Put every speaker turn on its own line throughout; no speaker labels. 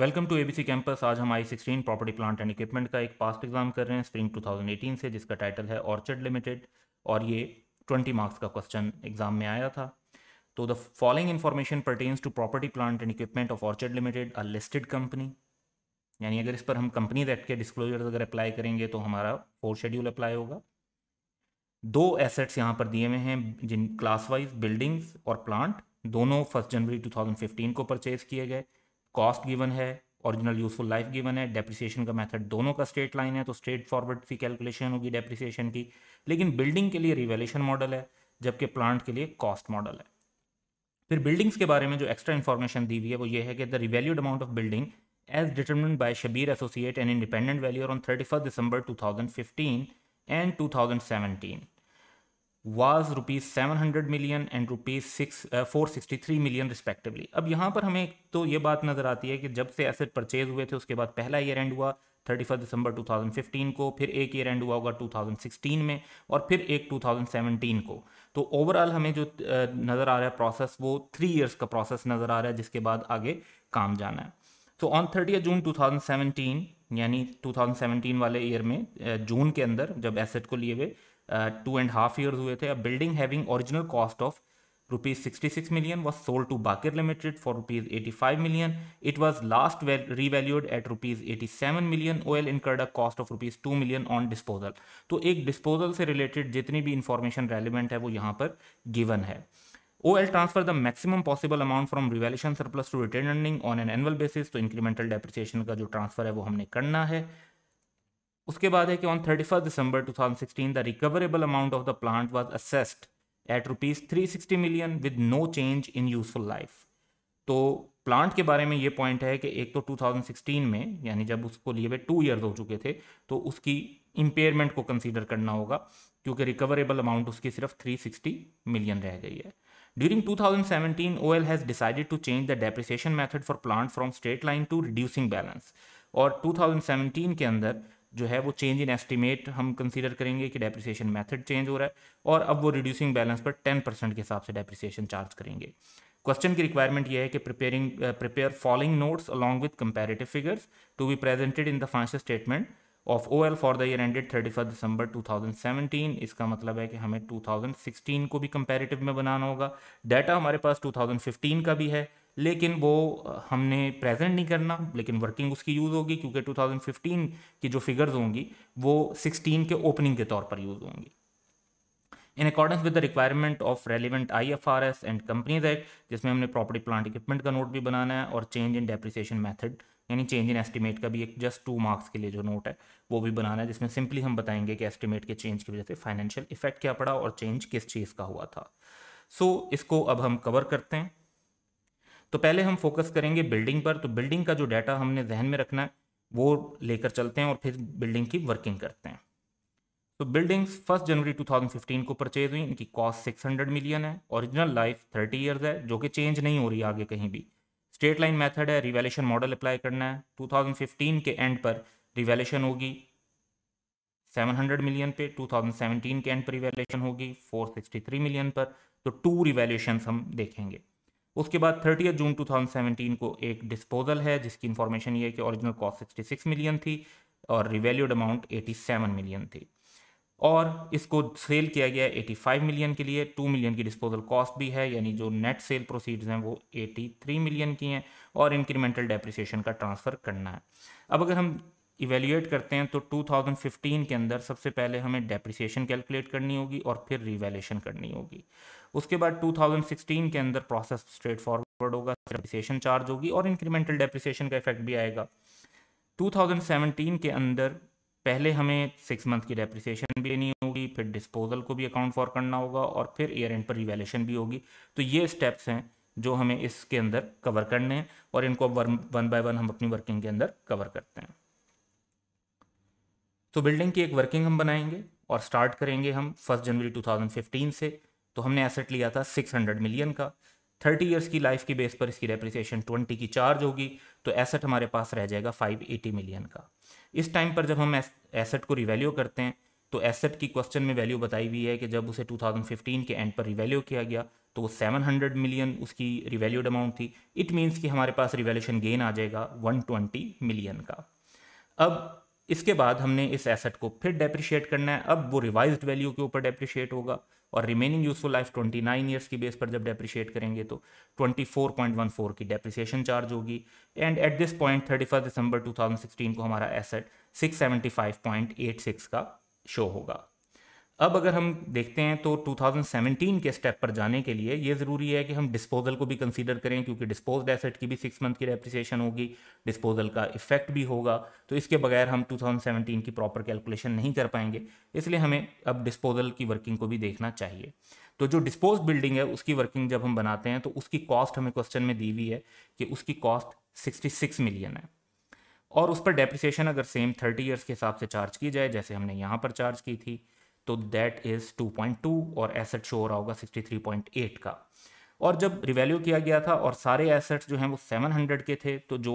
Welcome to ABC campus आज हम I sixteen property plant and equipment का एक पास्ट एग्जाम कर रहे हैं स्प्रिंग 2018 से जिसका टाइटल है ऑर्चर्ड लिमिटेड और ये 20 मार्क्स का क्वेश्चन एग्जाम में आया था तो the following information pertains to property plant and equipment of Orchard Limited a listed company यानी अगर इस पर हम कंपनीज एक्ट के डिस्क्लोजर अगर अप्लाई करेंगे तो हमारा फोर शेड्यूल अप्लाई होगा दो एसेट्स यहाँ पर दिए हुए हैं जिन क्लास वाइज बिल्डिंग्स और प्लांट दोनों फर्स्ट जनवरी 2015 को परचेज किए गए कॉस्ट गिवन है ओरिजिनल यूजफुल लाइफ गिवन है डेप्रिसिएशन का मेथड दोनों का स्ट्रेट लाइन है तो स्ट्रेट फॉरवर्ड सी कैलकुलेशन होगी डेप्रिसिएशन की लेकिन बिल्डिंग के लिए रिवेल्यूशन मॉडल है जबकि प्लांट के लिए कॉस्ट मॉडल है फिर बिल्डिंग्स के बारे में जो एक्स्ट्रा इन्फॉर्मेशन दी हुई है वो ये है कि the revalued amount of building as determine by Shabir associate and independent valuer on thirty first December two thousand fifteen and two thousand seventeen was rupees seven hundred million and rupees six four sixty three million respectively अब यहाँ पर हमें तो ये बात नज़र आती है कि जब से एसेट परचेज हुए थे उसके बाद पहला ईयर एंड हुआ thirty first December two thousand fifteen को फिर एक ईयर एंड हुआ होगा टू थाउजेंड सिक्सटीन में और फिर एक टू थाउजेंड सेवनटीन को तो ओवरऑल हमें जो नज़र आ रहा है प्रोसेस वो थ्री ईयर्स का प्रोसेस नज़र आ रहा है जिसके बाद आगे काम जाना है तो on thirty June two thousand seventeen यानी टू थाउजेंड सेवनटीन वाले ईयर में जून के अंदर जब एसेट को लिए हुए टू एंड हाफ ईयर हुए थे अब building having original cost of rupees sixty six million was sold to Bakir limited for rupees eighty five million it was last well revalued at rupees eighty seven million O in incurred cost of rupees two million on disposal तो एक disposal से related जितनी भी information relevant है वो यहाँ पर given है O L transfer the maximum possible amount from revaluation surplus to return earning on an annual basis तो इंक्रीमेंटल डेप्रिसिएशन का जो ट्रांसफर है वो हमने करना है उसके बाद है कि on thirty first December two thousand sixteen the recoverable amount of the plant was assessed at rupees three sixty million with no change in useful life तो प्लांट के बारे में ये पॉइंट है कि एक तो 2016 में यानी जब उसको लिए हुए टू ईयर्स हो चुके थे तो उसकी इम्पेयरमेंट को कंसीडर करना होगा क्योंकि रिकवरेबल अमाउंट उसकी सिर्फ 360 मिलियन रह गई है during 2017 OL has decided to change the depreciation method for plant from straight line to reducing balance और 2017 के अंदर जो है वो चेंज इन एस्टिमेट हम कंसीडर करेंगे कि डेप्रिसिएशन मेथड चेंज हो रहा है और अब वो रिड्यूसिंग बैलेंस पर टेन परसेंट के हिसाब से डेप्रिसिएशन चार्ज करेंगे क्वेश्चन की रिक्वायरमेंट ये है कि preparing prepare following notes along with comparative figures to be presented in the financial statement of O L for the year ended thirty first December two thousand seventeen इसका मतलब है कि हमें टू थाउजेंड सिक्सटीन को भी comparative में बनाना होगा data हमारे पास टू थाउजेंड फिफ्टीन का भी है लेकिन वो हमने प्रेजेंट नहीं करना लेकिन वर्किंग उसकी यूज़ होगी क्योंकि 2015 की जो फिगर्स होंगी वो 16 के ओपनिंग के तौर पर यूज़ होंगी in accordance with the requirement of relevant I F R S and companies act जिसमें हमने प्रॉपर्टी प्लांट इक्विपमेंट का नोट भी बनाना है और चेंज इन डेप्रिसिएशन मैथड यानी चेंज इन एस्टिमेट का भी एक जस्ट टू मार्क्स के लिए जो नोट है वो भी बनाना है जिसमें सिंपली हम बताएंगे कि एस्टिमेट के चेंज की वजह से फाइनेंशियल इफेक्ट क्या पड़ा और चेंज किस चीज़ का हुआ था सो so, इसको अब हम कवर करते हैं तो पहले हम फोकस करेंगे बिल्डिंग पर तो बिल्डिंग का जो डाटा हमने जहन में रखना है वो लेकर चलते हैं और फिर बिल्डिंग की वर्किंग करते हैं तो बिल्डिंग्स फर्स्ट जनवरी 2015 को परचेज हुई इनकी कॉस्ट 600 मिलियन है ओरिजिनल लाइफ 30 इयर्स है जो कि चेंज नहीं हो रही आगे कहीं भी स्ट्रेट लाइन मेथड है रिवेलेशन मॉडल अप्लाई करना है 2015 के एंड पर रिवेलेशन होगी 700 मिलियन पे 2017 के एंड पर रिवेलेशन होगी 463 मिलियन पर तो टू रिवेलेशन हम देखेंगे उसके बाद थर्टी जून 2017 को एक डिस्पोजल है जिसकी इन्फॉर्मेशन ये है कि ओरिजिनल कॉस्ट 66 मिलियन थी और रिवेल्यूड अमाउंट 87 मिलियन थी और इसको सेल किया गया 85 मिलियन के लिए 2 मिलियन की डिस्पोजल कॉस्ट भी है यानी जो नेट सेल प्रोसीड्स हैं वो 83 मिलियन की हैं और इंक्रीमेंटल डेप्रिसिएशन का ट्रांसफ़र करना है अब अगर हम इवेल्यूएट करते हैं तो 2015 के अंदर सबसे पहले हमें डेप्रिसिएशन कैलकुलेट करनी होगी और फिर रिवेल्यूशन करनी होगी उसके बाद 2016 के अंदर प्रोसेस स्ट्रेट फॉरवर्ड होगा डेप्रिसिएशन चार्ज होगी और इंक्रीमेंटल डेप्रिसिएशन का इफेक्ट भी आएगा 2017 के अंदर पहले हमें सिक्स मंथ की डेप्रिसिएशन भी लेनी होगी फिर डिस्पोजल को भी अकाउंट फॉर करना होगा और फिर ईयर एंड पर रिवेल्यूशन भी होगी तो ये स्टेप्स हैं जो हमें इसके अंदर कवर करने हैं और इनको वन बाय वन हम अपनी वर्किंग के अंदर कवर करते हैं तो बिल्डिंग की एक वर्किंग हम बनाएंगे और स्टार्ट करेंगे हम फर्स्ट जनवरी 2015 से तो हमने एसेट लिया था 600 मिलियन का 30 इयर्स की लाइफ की बेस पर इसकी डेप्रिसिएशन 20 की चार्ज होगी तो एसेट हमारे पास रह जाएगा 580 मिलियन का इस टाइम पर जब हम एसेट को रिवैल्यू करते हैं तो एसेट की क्वेश्चन में वैल्यू बताई हुई है कि जब उसे 2015 के एंड पर रिवैल्यू किया गया तो वो 700 मिलियन उसकी रिवैल्यूड अमाउंट थी इट मीन्स कि हमारे पास रिवैल्यूशन गेन आ जाएगा 120 मिलियन का अब इसके बाद हमने इस एसेट को फिर डेप्रिशिएट करना है अब वो रिवाइज वैल्यू के ऊपर डेप्रिशिएट होगा और रिमेनिंग यूजफुल लाइफ 29 ईयर्स की बेस पर जब डेप्रिशिएट करेंगे तो 24.14 की डेप्रिसिएशन चार्ज होगी एंड एट दिस पॉइंट 31 दिसंबर 2016 को हमारा एसेट 675.86 का शो होगा अब अगर हम देखते हैं तो 2017 के स्टेप पर जाने के लिए ये ज़रूरी है कि हम डिस्पोजल को भी कंसीडर करें क्योंकि डिस्पोज एसेट की भी सिक्स मंथ की डेप्रिसिएशन होगी डिस्पोजल का इफेक्ट भी होगा तो इसके बगैर हम 2017 की प्रॉपर कैलकुलेशन नहीं कर पाएंगे इसलिए हमें अब डिस्पोजल की वर्किंग को भी देखना चाहिए तो जो डिस्पोज बिल्डिंग है उसकी वर्किंग जब हम बनाते हैं तो उसकी कॉस्ट हमें क्वेश्चन में दी हुई है कि उसकी कॉस्ट सिक्सटी मिलियन है और उस पर डेप्रिसिएशन अगर सेम थर्टी ईयर्स के हिसाब से चार्ज की जाए जैसे हमने यहाँ पर चार्ज की थी तो दैट इज़ 2.2 और एसेट शो हो रहा होगा 63.8 का और जब रिवैल्यू किया गया था और सारे एसेट्स जो हैं वो 700 के थे तो जो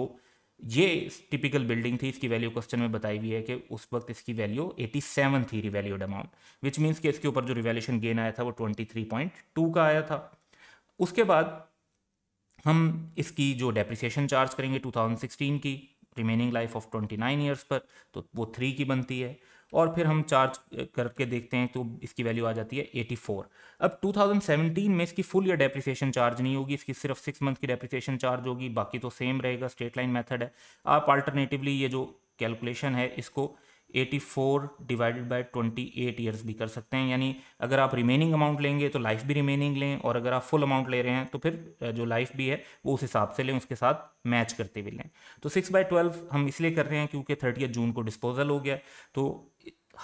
ये टिपिकल बिल्डिंग थी इसकी वैल्यू क्वेश्चन में बताई हुई है कि उस वक्त इसकी वैल्यू 87 थी रिवैल्यूड अमाउंट विच मीन्स कि इसके ऊपर जो रिवैल्यूशन गेन आया था वो 23.2 का आया था उसके बाद हम इसकी जो डेप्रिसिएशन चार्ज करेंगे 2016 की रिमेनिंग लाइफ ऑफ 29 इयर्स पर तो वो थ्री की बनती है और फिर हम चार्ज करके देखते हैं तो इसकी वैल्यू आ जाती है 84 अब 2017 में इसकी फुल ईयर डेप्रिसिएशन चार्ज नहीं होगी इसकी सिर्फ सिक्स मंथ की डेप्रिसिएशन चार्ज होगी बाकी तो सेम रहेगा स्ट्रेट लाइन मेथड है आप अल्टरनेटिवली ये जो कैलकुलेशन है इसको 84 डिवाइडेड बाय 28 ईयर्स भी कर सकते हैं यानी अगर आप रिमेनिंग अमाउंट लेंगे तो लाइफ भी रिमेनिंग लें और अगर आप फुल अमाउंट ले रहे हैं तो फिर जो लाइफ भी है वो उस हिसाब से लें उसके साथ मैच करते हुए लें तो सिक्स बाय ट्वेल्व हम इसलिए कर रहे हैं क्योंकि थर्टी जून को डिस्पोजल हो गया तो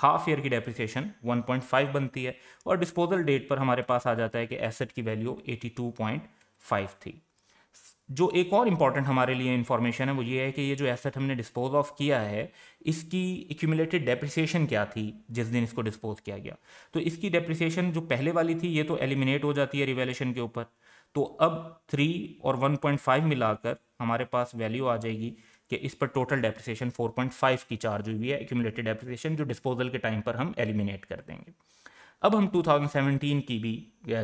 हाफ ईयर की डेप्रिसिएशन 1.5 बनती है और डिस्पोजल डेट पर हमारे पास आ जाता है कि एसेट की वैल्यू 82.5 थी जो एक और इम्पॉर्टेंट हमारे लिए इन्फॉर्मेशन है वो ये है कि ये जो एसेट हमने डिस्पोज ऑफ किया है इसकी एक्यूमुलेटेड डेप्रिसिएशन क्या थी जिस दिन इसको डिस्पोज किया गया तो इसकी डेप्रिसिएशन जो पहले वाली थी ये तो एलिमिनेट हो जाती है रिवेलेशन के ऊपर तो अब थ्री और फाइव मिलाकर हमारे पास वैल्यू आ जाएगी कि इस पर टोटल डेप्रिसिएशन 4.5 की चार्ज हुई है एक्यूमुलेटेड डेप्रिसिएशन जो डिस्पोजल के टाइम पर हम एलिमिनेट कर देंगे अब हम 2017 की भी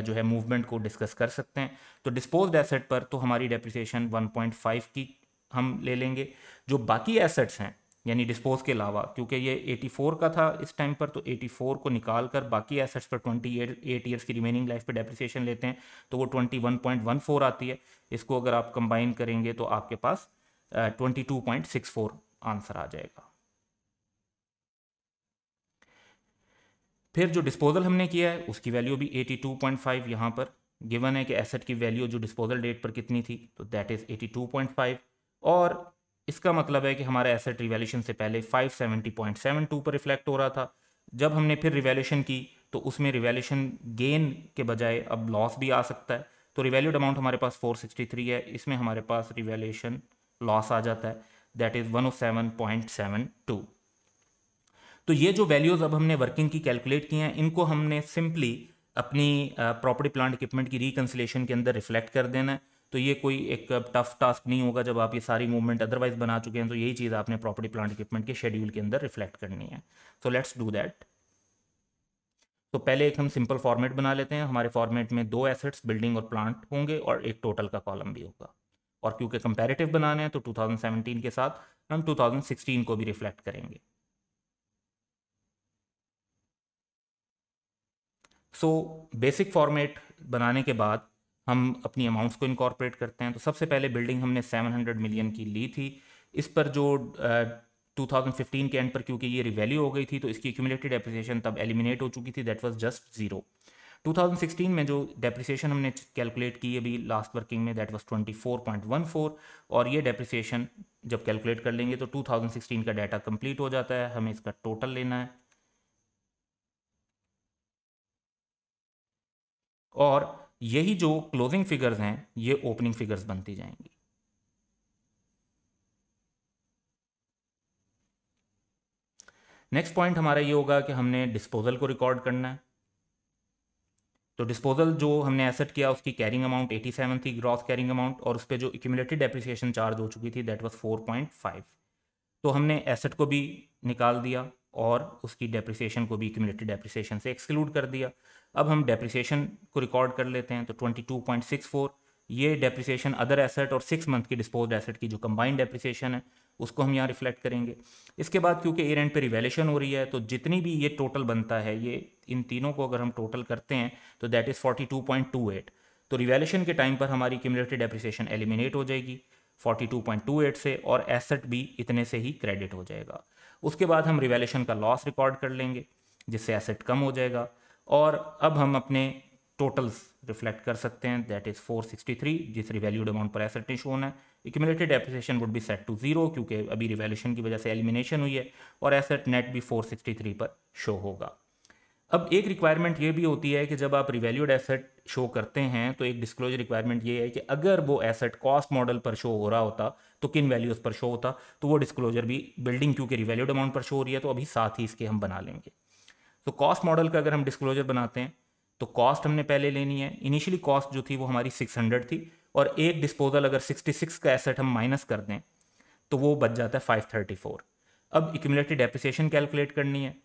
जो है मूवमेंट को डिस्कस कर सकते हैं तो डिस्पोज एसेट पर तो हमारी डेप्रिसिएशन 1.5 की हम ले लेंगे जो बाकी एसेट्स हैं यानी डिस्पोज के अलावा क्योंकि ये 84 का था इस टाइम पर तो 84 को निकाल कर बाकी एसेट्स पर 28 एट ईयर्स की रिमेनिंग लाइफ पर डेप्रिसिएशन लेते हैं तो वो 21.14 आती है इसको अगर आप कंबाइन करेंगे तो आपके पास twenty two point six four answer आ जाएगा फिर जो डिस्पोजल हमने किया है उसकी वैल्यू भी एटी टू पॉइंट फाइव यहाँ पर गिवन है कि एसेट की वैल्यू जो डिस्पोजल डेट पर कितनी थी तो that is eighty two point five और इसका मतलब है कि हमारा एसेट रिवेल्यूशन से पहले 570.72 पर रिफ्लेक्ट हो रहा था जब हमने फिर रिवेल्यूशन की तो उसमें रिवेल्यूशन गेन के बजाय अब लॉस भी आ सकता है तो रिवेल्यूड अमाउंट हमारे पास 463 है इसमें हमारे पास रिवेल्यूशन लॉस आ जाता है that is one seven point seven two तो ये जो वैल्यूज़ अब हमने वर्किंग की कैलकुलेट की हैं इनको हमने सिंपली अपनी प्रॉपर्टी प्लांट इक्विपमेंट की रिकन्सिलेशन के अंदर रिफ्लेक्ट कर देना है तो ये कोई एक टफ टास्क नहीं होगा जब आप ये सारी मूवमेंट अदरवाइज बना चुके हैं तो यही चीज़ आपने प्रॉपर्टी प्लांट इक्विपमेंट के शेड्यूल के अंदर रिफ्लेक्ट करनी है सो लेट्स डू दैट तो पहले एक हम सिंपल फॉर्मेट बना लेते हैं हमारे फॉर्मेट में दो एसेट्स बिल्डिंग और प्लांट होंगे और एक टोटल का कॉलम भी होगा और क्योंकि कंपेरेटिव बनाना है तो 2017 के साथ हम 2016 को भी रिफ्लेक्ट करेंगे सो बेसिक फॉर्मेट बनाने के बाद हम अपनी अमाउंट्स को इनकॉर्पोरेट करते हैं तो सबसे पहले बिल्डिंग हमने 700 मिलियन की ली थी इस पर जो uh, 2015 के एंड पर क्योंकि ये रिवैल्यू हो गई थी तो इसकी एक्यूमलेटेड एप्रिसिएशन तब एलिमिनेट हो चुकी थी दैट वाज जस्ट जीरो 2016 में जो डेप्रिसिएशन हमने कैलकुलेट की अभी लास्ट वर्किंग में दैट वाज 24.14 और ये डेप्रिसिएशन जब कैलकुलेट कर लेंगे तो 2016 का डाटा कंप्लीट हो जाता है हमें इसका टोटल लेना है और यही जो क्लोजिंग फिगर्स हैं ये ओपनिंग फिगर्स बनती जाएंगी नेक्स्ट पॉइंट हमारा ये होगा कि हमने डिस्पोजल को रिकॉर्ड करना है तो डिस्पोजल जो हमने एसेट किया उसकी कैरिंग अमाउंट 87 थी ग्रॉस कैरिंग अमाउंट और उस पर जो इक्यूमलेटेड डेप्रिसिएशन चार्ज हो चुकी थी दैट वाज 4.5 तो हमने एसेट को भी निकाल दिया और उसकी डेप्रिसिएशन को भी इक्यूमलेटेड डेप्रिसिएशन से एक्सक्लूड कर दिया अब हम डेप्रिसिएशन को रिकॉर्ड कर लेते हैं तो 22.64 ये डेप्रिसिएशन अदर एसेट और सिक्स मंथ की डिस्पोज एसेट की जो कंबाइंड डेप्रिसिएशन है उसको हम यहाँ रिफ्लेक्ट करेंगे इसके बाद क्योंकि ए एंड पर रिवेलेशन हो रही है तो जितनी भी ये टोटल बनता है ये इन तीनों को अगर हम टोटल करते हैं तो that is forty two point two eight तो रिवेलेशन के टाइम पर हमारी क्यूमलेटिव डेप्रिसिएशन एलिमिनेट हो जाएगी 42.28 से और एसेट भी इतने से ही क्रेडिट हो जाएगा उसके बाद हम रिवेलेशन का लॉस रिकॉर्ड कर लेंगे जिससे एसेट कम हो जाएगा और अब हम अपने टोटल्स रिफ्लेक्ट कर सकते हैं दैट इज़ 463 जिस रिवेल्यूड अमाउंट पर एसेट ने शोन है accumulated appreciation would be set to zero क्योंकि अभी रिवेल्यूशन की वजह से एलिमिनेशन हुई है और एसेट नेट भी 463 पर शो होगा अब एक रिक्वायरमेंट ये भी होती है कि जब आप रिवेल्यूड एसेट शो करते हैं तो एक डिस्क्लोजर रिक्वायरमेंट ये है कि अगर वो एसेट कॉस्ट मॉडल पर शो हो रहा होता तो किन वैल्यूज़ पर शो होता तो वो डिस्क्लोजर भी बिल्डिंग क्योंकि रिवेल्यूड अमाउंट पर शो हो रही है तो अभी साथ ही इसके हम बना लेंगे तो कॉस्ट मॉडल का अगर हम डिस्क्लोजर बनाते हैं तो कॉस्ट हमने पहले लेनी है इनिशियली कॉस्ट जो थी वो हमारी सिक्स हंड्रेड थी और एक डिस्पोजल अगर 66 का एसेट हम माइनस कर दें तो वो बच जाता है 534 अब इक्यूमलेटेड एप्रिसिएशन कैलकुलेट करनी है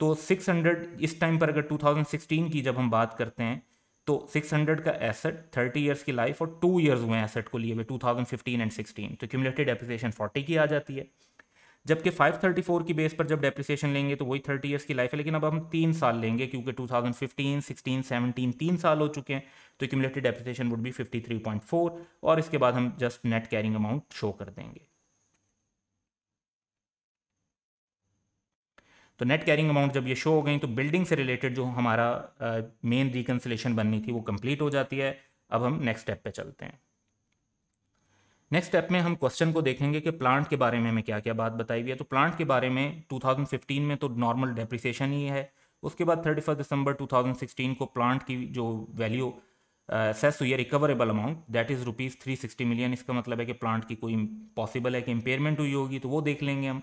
तो 600 इस टाइम पर अगर 2016 की जब हम बात करते हैं तो 600 का एसेट 30 इयर्स की लाइफ और टू ईयर्स हुए एसेट को लिए हुए 2015 एंड 16 तो क्यूमलेटिव एप्रिसिएशन 40 की आ जाती है जबकि 534 की बेस पर जब डेप्रिसिएशन लेंगे तो वही 30 इयर्स की लाइफ है लेकिन अब हम तीन साल लेंगे क्योंकि 2015, 16, 17 तीन साल हो चुके हैं तो क्यूमलेटिव डेप्रिसिएशन वुड बी 53.4 और इसके बाद हम just net carrying amount show कर देंगे तो नेट कैरिंग अमाउंट जब ये शो हो गई तो बिल्डिंग से रिलेटेड जो हमारा मेन uh, रिकन्सलेशन बननी थी वो कंप्लीट हो जाती है अब हम नेक्स्ट स्टेप पे चलते हैं नेक्स्ट स्टेप में हम क्वेश्चन को देखेंगे कि प्लांट के बारे में हमें क्या क्या बात बताई हुई है तो प्लांट के बारे में 2015 में तो नॉर्मल डेप्रिसिएशन ही है उसके बाद थर्टी दिसंबर टू को प्लांट की जो वैल्यू सेस हुई तो ये recoverable amount that is rupees three sixty million इसका मतलब है कि प्लांट की कोई पॉसिबल है कि इम्पेयरमेंट हुई होगी तो वो देख लेंगे हम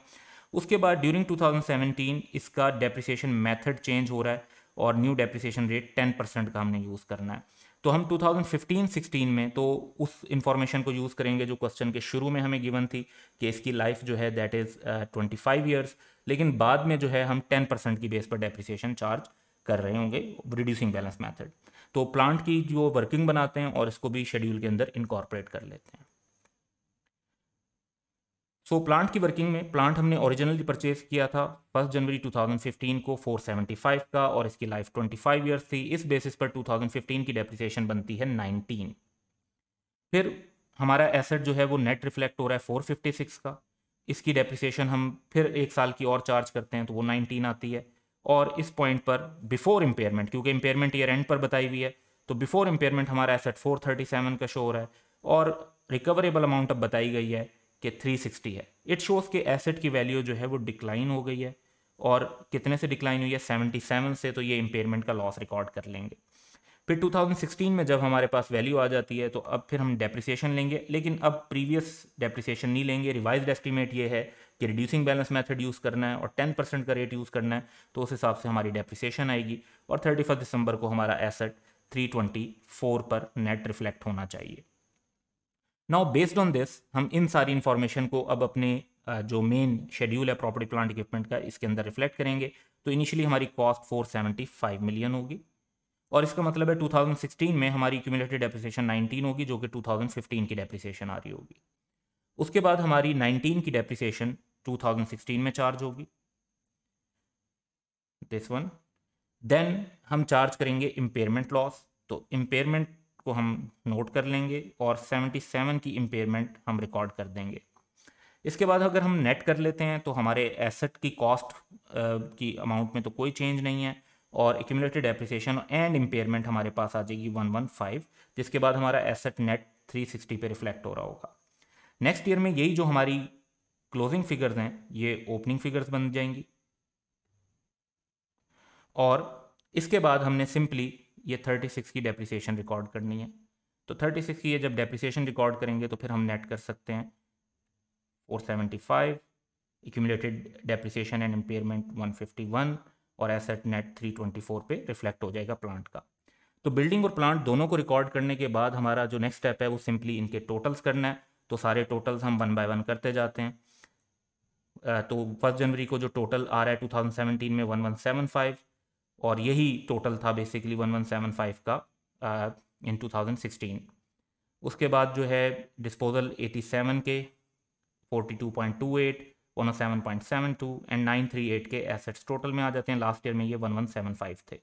उसके बाद ड्यूरिंग 2017 इसका डेप्रिसिएशन मेथड चेंज हो रहा है और new depreciation rate ten percent का हमने यूज़ करना है तो हम 2015-16 में तो उस इंफॉर्मेशन को यूज़ करेंगे जो क्वेश्चन के शुरू में हमें गिवन थी कि इसकी लाइफ जो है that is twenty five years लेकिन बाद में जो है हम टेन परसेंट की बेस पर डेप्रिसिएशन चार्ज कर रहे होंगे रिड्यूसिंग बैलेंस मैथड तो प्लांट की जो वर्किंग बनाते हैं और इसको भी शेड्यूल के अंदर इनकॉर्पोरेट कर लेते हैं सो so, प्लांट की वर्किंग में प्लांट हमने ओरिजिनली परचेज किया था फर्स्ट जनवरी 2015 को 475 का और इसकी लाइफ 25 इयर्स थी इस बेसिस पर 2015 की डेप्रिसिएशन बनती है 19 फिर हमारा एसेट जो है वो नेट रिफ्लेक्ट हो रहा है 456 का इसकी डेप्रिसिएशन हम फिर एक साल की और चार्ज करते हैं तो वो 19 आती है और इस पॉइंट पर बिफोर इम्पेयरमेंट क्योंकि इम्पेयरमेंट ईयर एंड पर बताई हुई है तो बिफोर इम्पेयरमेंट हमारा एसेट 437 का शो हो रहा है और रिकवरेबल अमाउंट अब बताई गई है कि 360 है इट शोज़ के एसेट की वैल्यू जो है वो डिक्लाइन हो गई है और कितने से डिक्लाइन हुई है सेवन से तो ये इम्पेयरमेंट का लॉस रिकॉर्ड कर लेंगे फिर 2016 में जब हमारे पास वैल्यू आ जाती है तो अब फिर हम डेप्रिसिएशन लेंगे लेकिन अब प्रीवियस डेप्रिसिएशन नहीं लेंगे रिवाइज एस्टिमेट ये है कि रिड्यूसिंग बैलेंस मेथड यूज़ करना है और टेन परसेंट का रेट यूज़ करना है तो उस हिसाब से हमारी डेप्रिसिएशन आएगी और थर्टी फर्स्ट दिसंबर को हमारा एसेट थ्री ट्वेंटी फोर पर नेट रिफ्लेक्ट होना चाहिए नाउ बेस्ड ऑन दिस हम इन सारी इन्फॉर्मेशन को अब अपने जो मेन शेड्यूल है प्रॉपर्टी प्लांट इक्विपमेंट का इसके अंदर रिफ्लेक्ट करेंगे तो इनिशियली हमारी कॉस्ट फाइव मिलियन होगी और इसका मतलब है 2016 में हमारी क्यूमुलेटेड डेप्रिसिएशन 19 होगी जो कि 2015 की डेप्रिसिएशन आ रही होगी उसके बाद हमारी 19 की डेप्रिसिएशन 2016 में चार्ज होगी दिस वन देन हम चार्ज करेंगे इम्पेयरमेंट लॉस तो इम्पेयरमेंट को हम नोट कर लेंगे और 77 की इम्पेयरमेंट हम रिकॉर्ड कर देंगे इसके बाद अगर हम नेट कर लेते हैं तो हमारे एसेट की कॉस्ट की अमाउंट में तो कोई चेंज नहीं है और एक्यूमलेटेड एप्रिसिएशन एंड इम्पेयरमेंट हमारे पास आ जाएगी 115 जिसके बाद हमारा एसेट नेट 360 पे रिफ्लेक्ट हो रहा होगा नेक्स्ट ईयर में यही जो हमारी क्लोजिंग फिगर्स हैं ये ओपनिंग फिगर्स बन जाएंगी और इसके बाद हमने सिंपली ये 36 की डेप्रिसिएशन रिकॉर्ड करनी है तो 36 की ये जब डेप्रिसिएशन रिकॉर्ड करेंगे तो फिर हम नेट कर सकते हैं 475 एक्यूमुलेटेड डेप्रिसिएशन एंड इम्पेयरमेंट 151 और एसेट नेट 324 पे रिफ्लेक्ट हो जाएगा प्लांट का तो बिल्डिंग और प्लांट दोनों को रिकॉर्ड करने के बाद हमारा जो नेक्स्ट स्टेप है वो सिंपली इनके टोटल्स करना है तो सारे टोटल्स हम वन बाय वन करते जाते हैं तो फर्स्ट जनवरी को जो टोटल आ रहा है 2017 में 1175 और यही टोटल था बेसिकली 1175 का टू थाउजेंड 2016 उसके बाद जो है डिस्पोजल 87 के 42.28 107.72 एंड 938 के एसेट्स टोटल में आ जाते हैं लास्ट ईयर में ये 1175 थे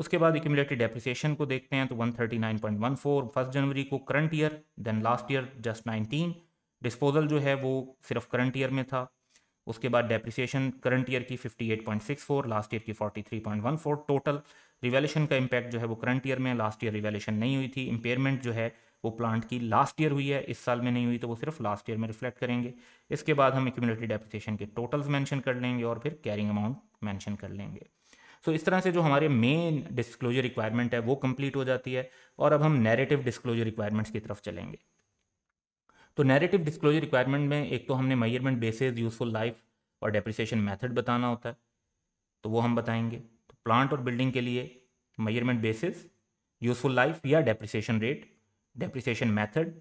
उसके बाद इक्यूमुलेटेड डेप्रिसिएशन को देखते हैं तो 139.14 फर्स्ट जनवरी को current year then last year just 19 disposal जो है वो सिर्फ करंट ईयर में था उसके बाद डेप्रिसिएशन करंट ईयर की 58.64 लास्ट ईयर की 43.14 टोटल रिवेलेशन का इम्पैक्ट जो है वो करंट ईयर में लास्ट ईयर रिवेलेशन नहीं हुई थी इम्पेयरमेंट जो है वो प्लांट की लास्ट ईयर हुई है इस साल में नहीं हुई तो वो सिर्फ लास्ट ईयर में रिफ्लेक्ट करेंगे इसके बाद हम इक्यूमुलेटिव डेप्रिसिएशन के टोटल्स मैंशन कर लेंगे और फिर कैरिंग अमाउंट मैंशन कर लेंगे सो so, इस तरह से जो हमारे मेन डिस्क्लोजर रिक्वायरमेंट है वो कंप्लीट हो जाती है और अब हम नैरेटिव डिस्क्लोजर रिक्वायरमेंट्स की तरफ चलेंगे तो नैरेटिव डिस्क्लोजर रिक्वायरमेंट में एक तो हमने मयरमेंट बेसिस यूजफुल लाइफ और डेप्रिसिएशन मेथड बताना होता है तो वो हम बताएंगे तो प्लांट और बिल्डिंग के लिए मयरमेंट बेसिस यूजफुल लाइफ या डेप्रिसिएशन रेट डेप्रिसिएशन मेथड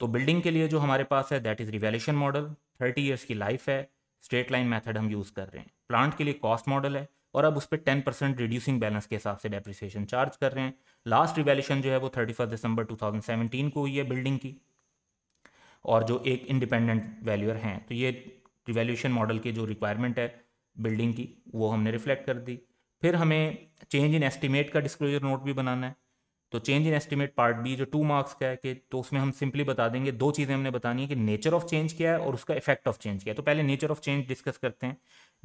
तो बिल्डिंग के लिए जो हमारे पास है that is revaluation model thirty years की लाइफ है स्ट्रेट लाइन मेथड हम यूज़ कर रहे हैं प्लांट के लिए कॉस्ट मॉडल है और अब उस पर टेन परसेंट रिड्यूसिंग बैलेंस के हिसाब से डेप्रिसिएशन चार्ज कर रहे हैं लास्ट रिवेल्यूशन जो है वो thirty first December two thousand seventeen को हुई है बिल्डिंग की और जो एक इंडिपेंडेंट वैल्यूअर हैं तो ये रिवेल्यूशन मॉडल की जो रिक्वायरमेंट है बिल्डिंग की वो हमने रिफ्लेक्ट कर दी फिर हमें चेंज इन एस्टिमेट का डिस्क्लोजर नोट भी बनाना है तो change in estimate part B जो टू मार्क्स का है कि तो उसमें हम सिंपली बता देंगे दो चीज़ें हमने बतानी है कि नेचर ऑफ चेंज क्या है और उसका इफेक्ट ऑफ चेंज क्या है तो पहले नेचर ऑफ चेंज डिस्कस करते हैं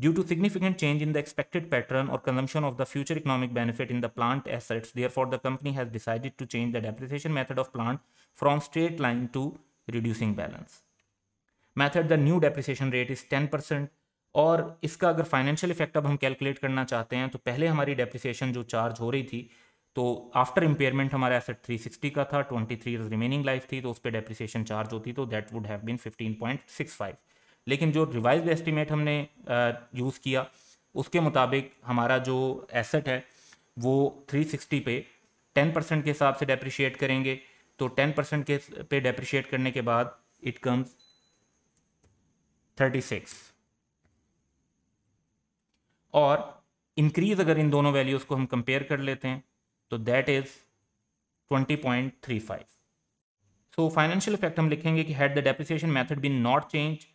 due to significant change in the expected pattern और consumption of the future economic benefit in the plant assets therefore the company has decided to change the depreciation method of plant from straight line to reducing balance method the new depreciation rate is ten percent और इसका अगर financial effect अब हम calculate करना चाहते हैं तो पहले हमारी डेप्रिसिएशन जो चार्ज हो रही थी तो आफ्टर इम्पेयरमेंट हमारा एसेट 360 का था 23 थ्री रिमेनिंग लाइफ थी तो उस पर डेप्रिसिएशन चार्ज होती तो दैट वुड हैव बीन 15.65 लेकिन जो रिवाइज एस्टिमेट हमने यूज़ किया उसके मुताबिक हमारा जो एसेट है वो 360 पे 10 परसेंट के हिसाब से डेप्रिशिएट करेंगे तो टेन परसेंट के पे डेप्रिशिएट करने के बाद इट कम्स थर्टी सिक्स और इंक्रीज अगर इन दोनों वैल्यूज़ को हम कंपेयर कर लेते हैं तो that is twenty point three five so financial effect हम लिखेंगे कि had the depreciation method been not change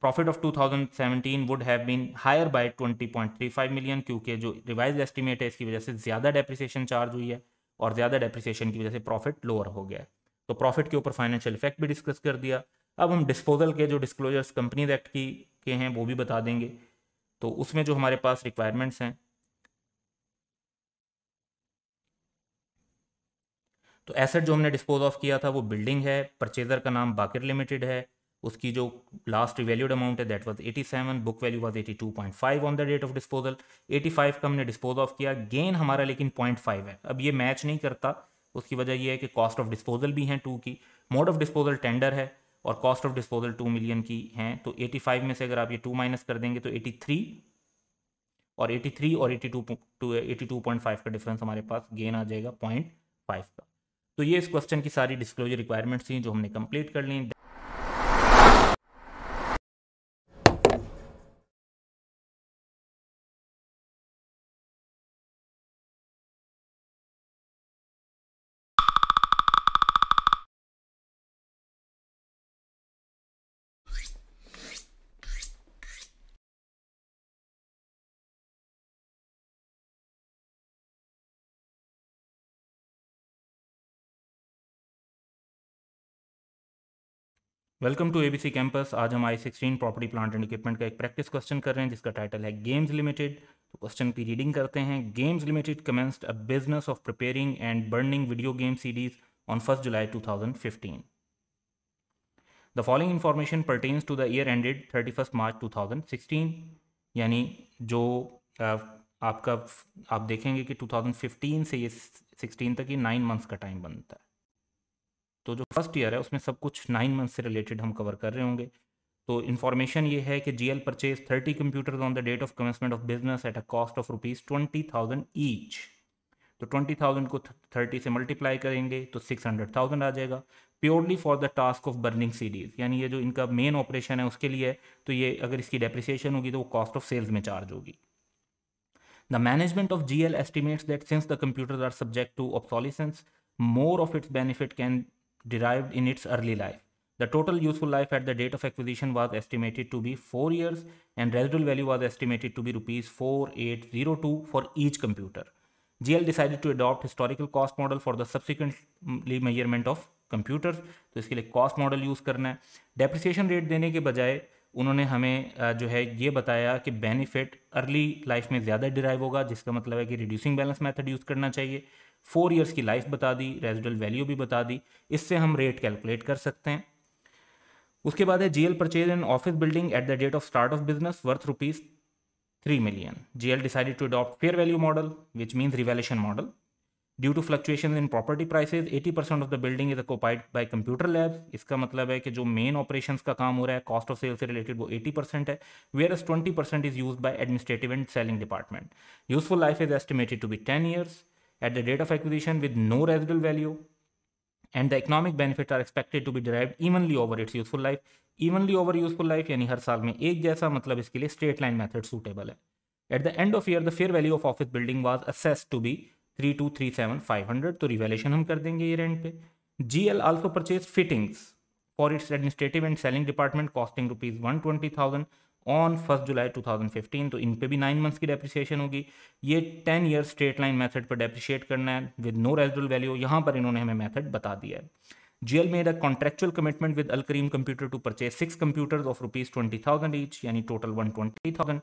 profit of 2017 would have been higher by 20.35 million क्योंकि जो रिवाइज एस्टिमेट है इसकी वजह से ज़्यादा डेप्रिसिएशन चार्ज हुई है और ज़्यादा डेप्रिसिएशन की वजह से प्रॉफिट लोअर हो गया तो प्रॉफिट के ऊपर फाइनेंशियल इफेक्ट भी डिस्कस कर दिया अब हम डिस्पोजल के जो डिस्क्लोजर्स कंपनीज एक्ट की के हैं वो भी बता देंगे तो उसमें जो हमारे पास रिक्वायरमेंट्स हैं तो एसेट जो हमने डिस्पोज ऑफ किया था वो बिल्डिंग है परचेजर का नाम बाकिर लिमिटेड है उसकी जो लास्ट वैल्यूड अमाउंट है that was 87 book value was 82.5 on the date of disposal 85 का हमने डिस्पोज ऑफ किया गेन हमारा लेकिन 0.5 है अब ये मैच नहीं करता उसकी वजह यह है कि कॉस्ट ऑफ डिस्पोजल भी हैं टू की मोड ऑफ डिस्पोजल टेंडर है और cost of disposal two million की हैं तो एटी में से अगर आप ये टू माइनस कर देंगे तो एटी और 83 और 82 82.5 का डिफरेंस हमारे पास गेन आ जाएगा 0.5 का तो ये इस क्वेश्चन की सारी डिस्क्लोजर रिक्वायरमेंट्स थी जो हमने कंप्लीट कर ली वेलकम टू एबीसी कैंपस आज हम I sixteen property plant and equipment का एक प्रैक्टिस क्वेश्चन कर रहे हैं जिसका टाइटल है गेम्स लिमिटेड तो क्वेश्चन की रीडिंग करते हैं games limited commenced a business of preparing and burning video game series on first July to the following information pertains to the year ended thirty March two यानी जो आपका आप देखेंगे कि 2015 से ये 16 तक ये नाइन मंथ्स का टाइम बनता है तो जो फर्स्ट ईयर है उसमें सब कुछ नाइन मंथ से रिलेटेड हम कवर कर रहे होंगे तो इन्फॉर्मेशन ये है कि G L purchase thirty computers on the date of commencement of business at a cost of rupees twenty thousand each तो ट्वेंटी थाउजेंड को थर्टी से मल्टीप्लाई करेंगे तो सिक्स हंड्रेड थाउजेंड आ जाएगा purely for the task of burning series यानी ये जो इनका मेन ऑपरेशन है उसके लिए तो ये अगर इसकी डेप्रिसिएशन होगी तो वो कॉस्ट ऑफ सेल्स में चार्ज होगी the management of G L estimates that since the computers are subject to obsolescence, more of its benefit can derived in its early life. The total useful life at the date of acquisition was estimated to be four years and residual value was estimated to be rupees four eight zero two for each computer. GL decided to adopt historical cost model for the subsequently measurement of computers. तो इसके लिए cost model use करना है Depreciation rate देने के बजाय उन्होंने हमें जो है ये बताया कि बेनिफिट अर्ली लाइफ में ज़्यादा डिराइव होगा जिसका मतलब है कि रिड्यूसिंग बैलेंस मेथड यूज़ करना चाहिए फोर ईयर्स की लाइफ बता दी रेजिडल वैल्यू भी बता दी इससे हम रेट कैलकुलेट कर सकते हैं उसके बाद है GL purchase and office building at the date of start of business worth rupees three million GL decided to adopt fair value model which means revaluation model due to fluctuation in property prices eighty percent of the building is occupied by computer lab इसका मतलब है कि जो main operation का काम हो रहा है कॉस्ट ऑफ सेल से रिलेटेड वो एटी परसेंट है whereas twenty percent is use by administrative and selling department useful life is estimated to be ten years at the date of acquisition with no residual value and the economic benefits are expected to be derived evenly over its useful life evenly over useful life यानी हर साल में एक जैसा मतलब इसके लिए straight line method suitable है at the end of year the fair value of office building was assess to be three two three seven five hundred तो रिवेल्यूशन हम कर देंगे ये रेंट पे G L also purchase fittings for its administrative and selling department costing rupees one twenty thousand on first July 2015 तो इन पे भी nine months की डेप्रिसिएशन होगी ये ten year straight line method पर डेप्रिशिएट करना है विद नो रेजिडल वैल्यू यहाँ पर इन्होंने हमें मेथड बता दिया है GL made a contractual commitment with Al Karim computer to purchase six computers of rupees twenty thousand each यानी total one twenty thousand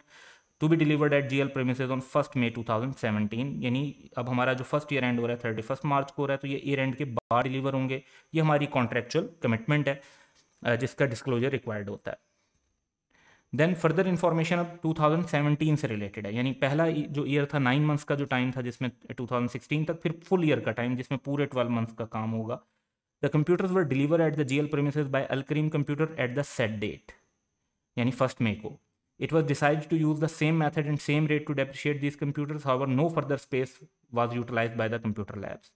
to be delivered at GL premise on first May two thousand seventeen यानी अब हमारा जो first year and हो रहा है thirty first मार्च को हो रहा है तो ये ईयर एंड के बाद डिलीवर होंगे ये हमारी कॉन्ट्रेक्चुअल कमिटमेंट है जिसका डिस्क्लोजर रिक्वायर्ड होता है देन फर्दर इन्फॉर्मेशन अब 2017 से रिलेटेड है यानी पहला जो ईयर था नाइन मंथ्स का जो टाइम था जिसमें 2016 तक फिर फुल ईयर का टाइम जिसमें पूरे ट्वेल्व मंथ्स का काम होगा the computers were deliver at the G L premises Al Karim computer at the set date यानी फर्स्ट मे को it was decide to use the same method and same rate to depreciate this computers. However, no further space was utilize by the computer labs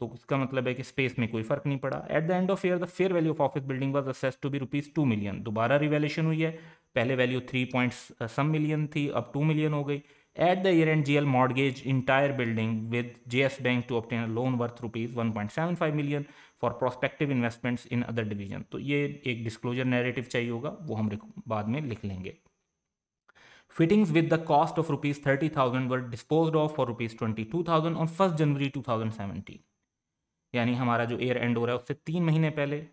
तो उसका मतलब है कि space में कोई फर्क नहीं पड़ा at the end of year the fair value of office building was assess to be rupees two million दोबारा रिवेल्यूशन हुई है पहले value three point some million थी अब टू मिलियन हो गई at the year end G L mortgage entire building with J S bank to obtain loan worth rupees one point seven five million for prospective investments in other division तो ये एक disclosure narrative चाहिए होगा वो हम बाद में लिख लेंगे cost of rupees thirty thousand were dispose of for rupees twenty two thousand और फर्स्ट जनवरी टू सेवेंटीन यानी हमारा जो एयर एंड हो रहा है उससे तीन महीने पहले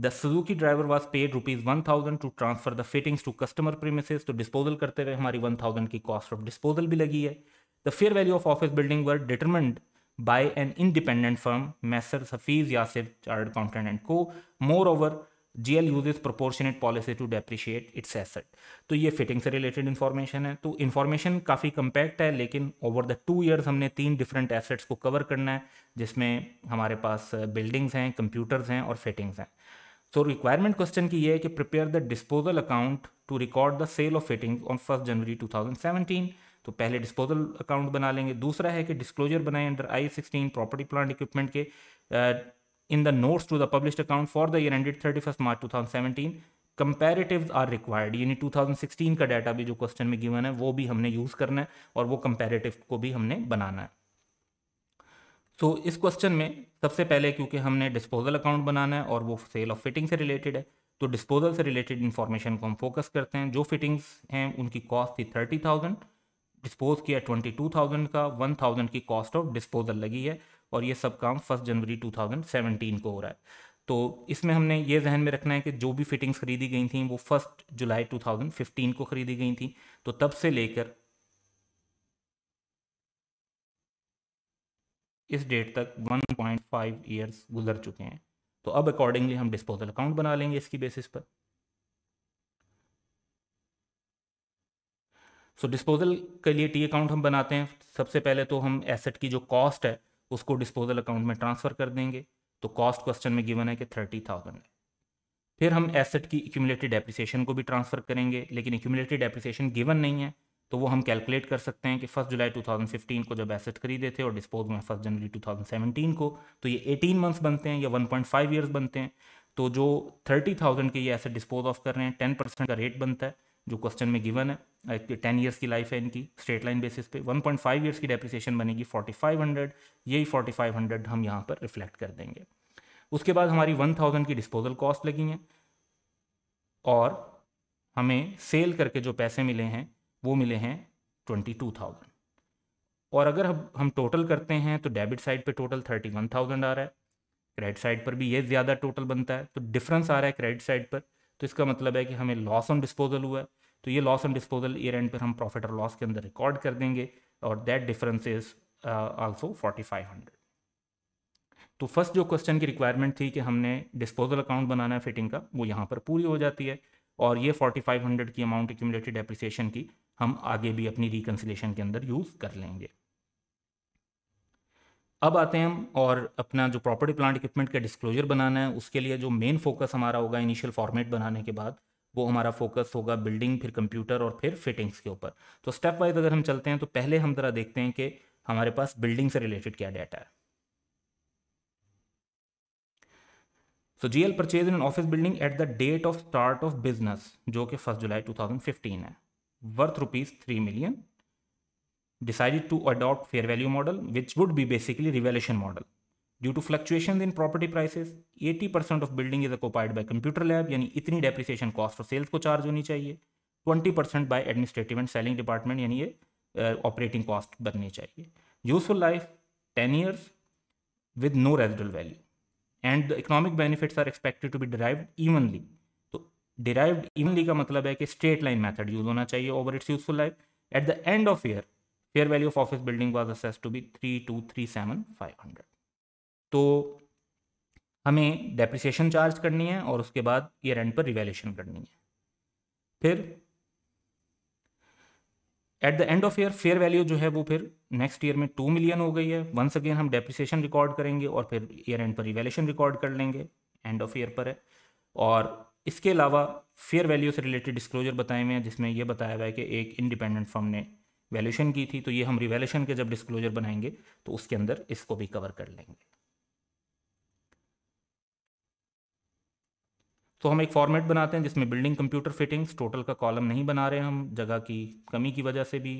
the Suzuki driver was paid rupees one thousand to transfer the fittings to customer premises तो डिस्पोजल करते हुए हमारी वन थाउजेंड की कॉस्ट ऑफ डिस्पोजल भी लगी है the fair value of office building were determined independent firm messrs Hafeez Messer chart accountant and को moreover G L use proportionate policy to depreciate its asset तो ये fitting से related information है तो information काफ़ी कम्पैक्ट है लेकिन over the two years हमने तीन डिफरेंट एसेट्स को कवर करना है जिसमें हमारे पास बिल्डिंग्स हैं कंप्यूटर्स हैं और फिटिंग्स हैं सो रिक्वायरमेंट क्वेश्चन की ये है कि prepare the disposal account to record the sale of fitting on first January 2017 तो पहले डिस्पोजल अकाउंट बना लेंगे दूसरा है कि डिस्क्लोजर बनाएं under I sixteen property plant equipment के in the notes to the publish account for the year ended thirty first March two thousand seventeen comparative are required यानी 2016 का डाटा भी जो क्वेश्चन में गिवन है वो भी हमने यूज़ करना है और वो कंपेरेटिव को भी हमने बनाना है तो इस क्वेश्चन में सबसे पहले क्योंकि हमने डिस्पोजल अकाउंट बनाना है और वो सेल ऑफ फिटिंग से रिलेटेड है तो डिस्पोजल से रिलेटेड इन्फॉर्मेशन को हम फोकस करते हैं जो फिटिंग्स हैं उनकी कॉस्ट थी थर्टी थाउजेंड डिस्पोज किया ट्वेंटी टू थाउजेंड का वन थाउजेंड की कॉस्ट ऑफ डिस्पोजल लगी है और ये सब काम first January two thousand seventeen को हो रहा है तो इसमें हमने ये जहन में रखना है कि जो भी फिटिंग्स खरीदी गई थी वो first July two thousand fifteen को खरीदी गई थी तो तब से लेकर इस डेट तक 1.5 पॉइंट ईयर्स गुजर चुके हैं तो अब अकॉर्डिंगली हम डिस्पोजल अकाउंट बना लेंगे इसकी बेसिस पर सो so, डिस्पोजल के लिए टी अकाउंट हम बनाते हैं सबसे पहले तो हम एसेट की जो कॉस्ट है उसको डिस्पोजल अकाउंट में ट्रांसफ़र कर देंगे तो कॉस्ट क्वेश्चन में गिवन है कि थर्टी थाउजेंड है फिर हम एसेट की एक्यूमलेटेड एप्रिसिएशन को भी ट्रांसफ़र करेंगे लेकिन एक्यूमलेटेड एप्रिसिएशन गिवन नहीं है तो वो हम कैलकुलेट कर सकते हैं कि फर्स्ट जुलाई 2015 को जब एसेट खरीदे थे और डिस्पोज में फर्स्ट जनवरी 2017 को तो ये 18 मंथ्स बनते हैं या 1.5 इयर्स बनते हैं तो जो 30,000 के ये एसेट डिस्पोज ऑफ कर रहे हैं 10 परसेंट का रेट बनता है जो क्वेश्चन में गिवन है टेन ईयर्स की लाइफ है इनकी स्ट्रेट लाइन बेसिस पे 1.5 ईयर्स की डेप्रिसिएशन बनेगी 4500 यही 4500 हम यहाँ पर रिफ्लेक्ट कर देंगे उसके बाद हमारी 1000 की डिस्पोजल कॉस्ट लगी है और हमें सेल करके जो पैसे मिले हैं वो मिले हैं ट्वेंटी टू थाउजेंड और अगर हम हम टोटल करते हैं तो डेबिट साइड पे टोटल थर्टी वन थाउजेंड आ रहा है क्रेडिट साइड पर भी ये ज़्यादा टोटल बनता है तो डिफरेंस आ रहा है क्रेडिट साइड पर तो इसका मतलब है कि हमें लॉस ऑन डिस्पोजल हुआ है तो ये loss on disposal year end पर हम प्रॉफिट और लॉस के अंदर रिकॉर्ड कर देंगे और that difference is also forty five hundred तो फर्स्ट जो क्वेश्चन की रिक्वायरमेंट थी कि हमने डिस्पोजल अकाउंट बनाना है फिटिंग का वो यहाँ पर पूरी हो जाती है और ये फोर्टी फाइव हंड्रेड की अमाउंट एक्यूमलेटेड एप्रिसिएशन की हम आगे भी अपनी रिकन्सिलेशन के अंदर यूज़ कर लेंगे अब आते हैं हम और अपना जो प्रॉपर्टी प्लांट इक्विपमेंट का डिस्क्लोजर बनाना है उसके लिए जो मेन फोकस हमारा होगा इनिशियल फॉर्मेट बनाने के बाद वो हमारा फोकस होगा बिल्डिंग फिर कंप्यूटर और फिर फिटिंग्स के ऊपर तो स्टेप वाइज अगर हम चलते हैं तो पहले हम ज़रा देखते हैं कि हमारे पास बिल्डिंग से रिलेटेड क्या डाटा है so GL purchase in office building at the date of start of business जो कि फर्स्ट जुलाई 2015 है worth rupees 3 million decided to adopt fair value model which would be basically revaluation model due to fluctuations in property prices 80% of building is occupied by computer lab yani itni depreciation cost और sales ko charge honi chahiye 20% by administrative and selling department यानी ये operating cost बननी चाहिए useful life 10 years with no residual value and the economic benefits are expected to be derived evenly derived evenly का मतलब है कि straight line method use होना चाहिए over its useful life at the end of year fair value of office building was assess to be three two three seven five hundred तो हमें depreciation charge करनी है और उसके बाद ईयर एंड पर रिवेल्यूशन करनी है फिर at the end of year fair value जो है वो फिर नेक्स्ट ईयर में टू मिलियन हो गई है वंस अगेन हम डेप्रिसिएशन रिकॉर्ड करेंगे और फिर ईयर एंड पर रिवेल्यूशन रिकॉर्ड कर लेंगे एंड ऑफ ईयर पर है और इसके अलावा फेयर वैल्यू से रिलेटेड डिस्क्लोजर बताए हुए हैं जिसमें यह बताया हुआ है कि एक इंडिपेंडेंट फर्म ने वैल्यूशन की थी तो ये हम रिवैल्यूशन के जब डिस्क्लोजर बनाएंगे तो उसके अंदर इसको भी कवर कर लेंगे तो हम एक फॉर्मेट बनाते हैं जिसमें बिल्डिंग कंप्यूटर फिटिंग्स टोटल का कॉलम नहीं बना रहे हम जगह की कमी की वजह से भी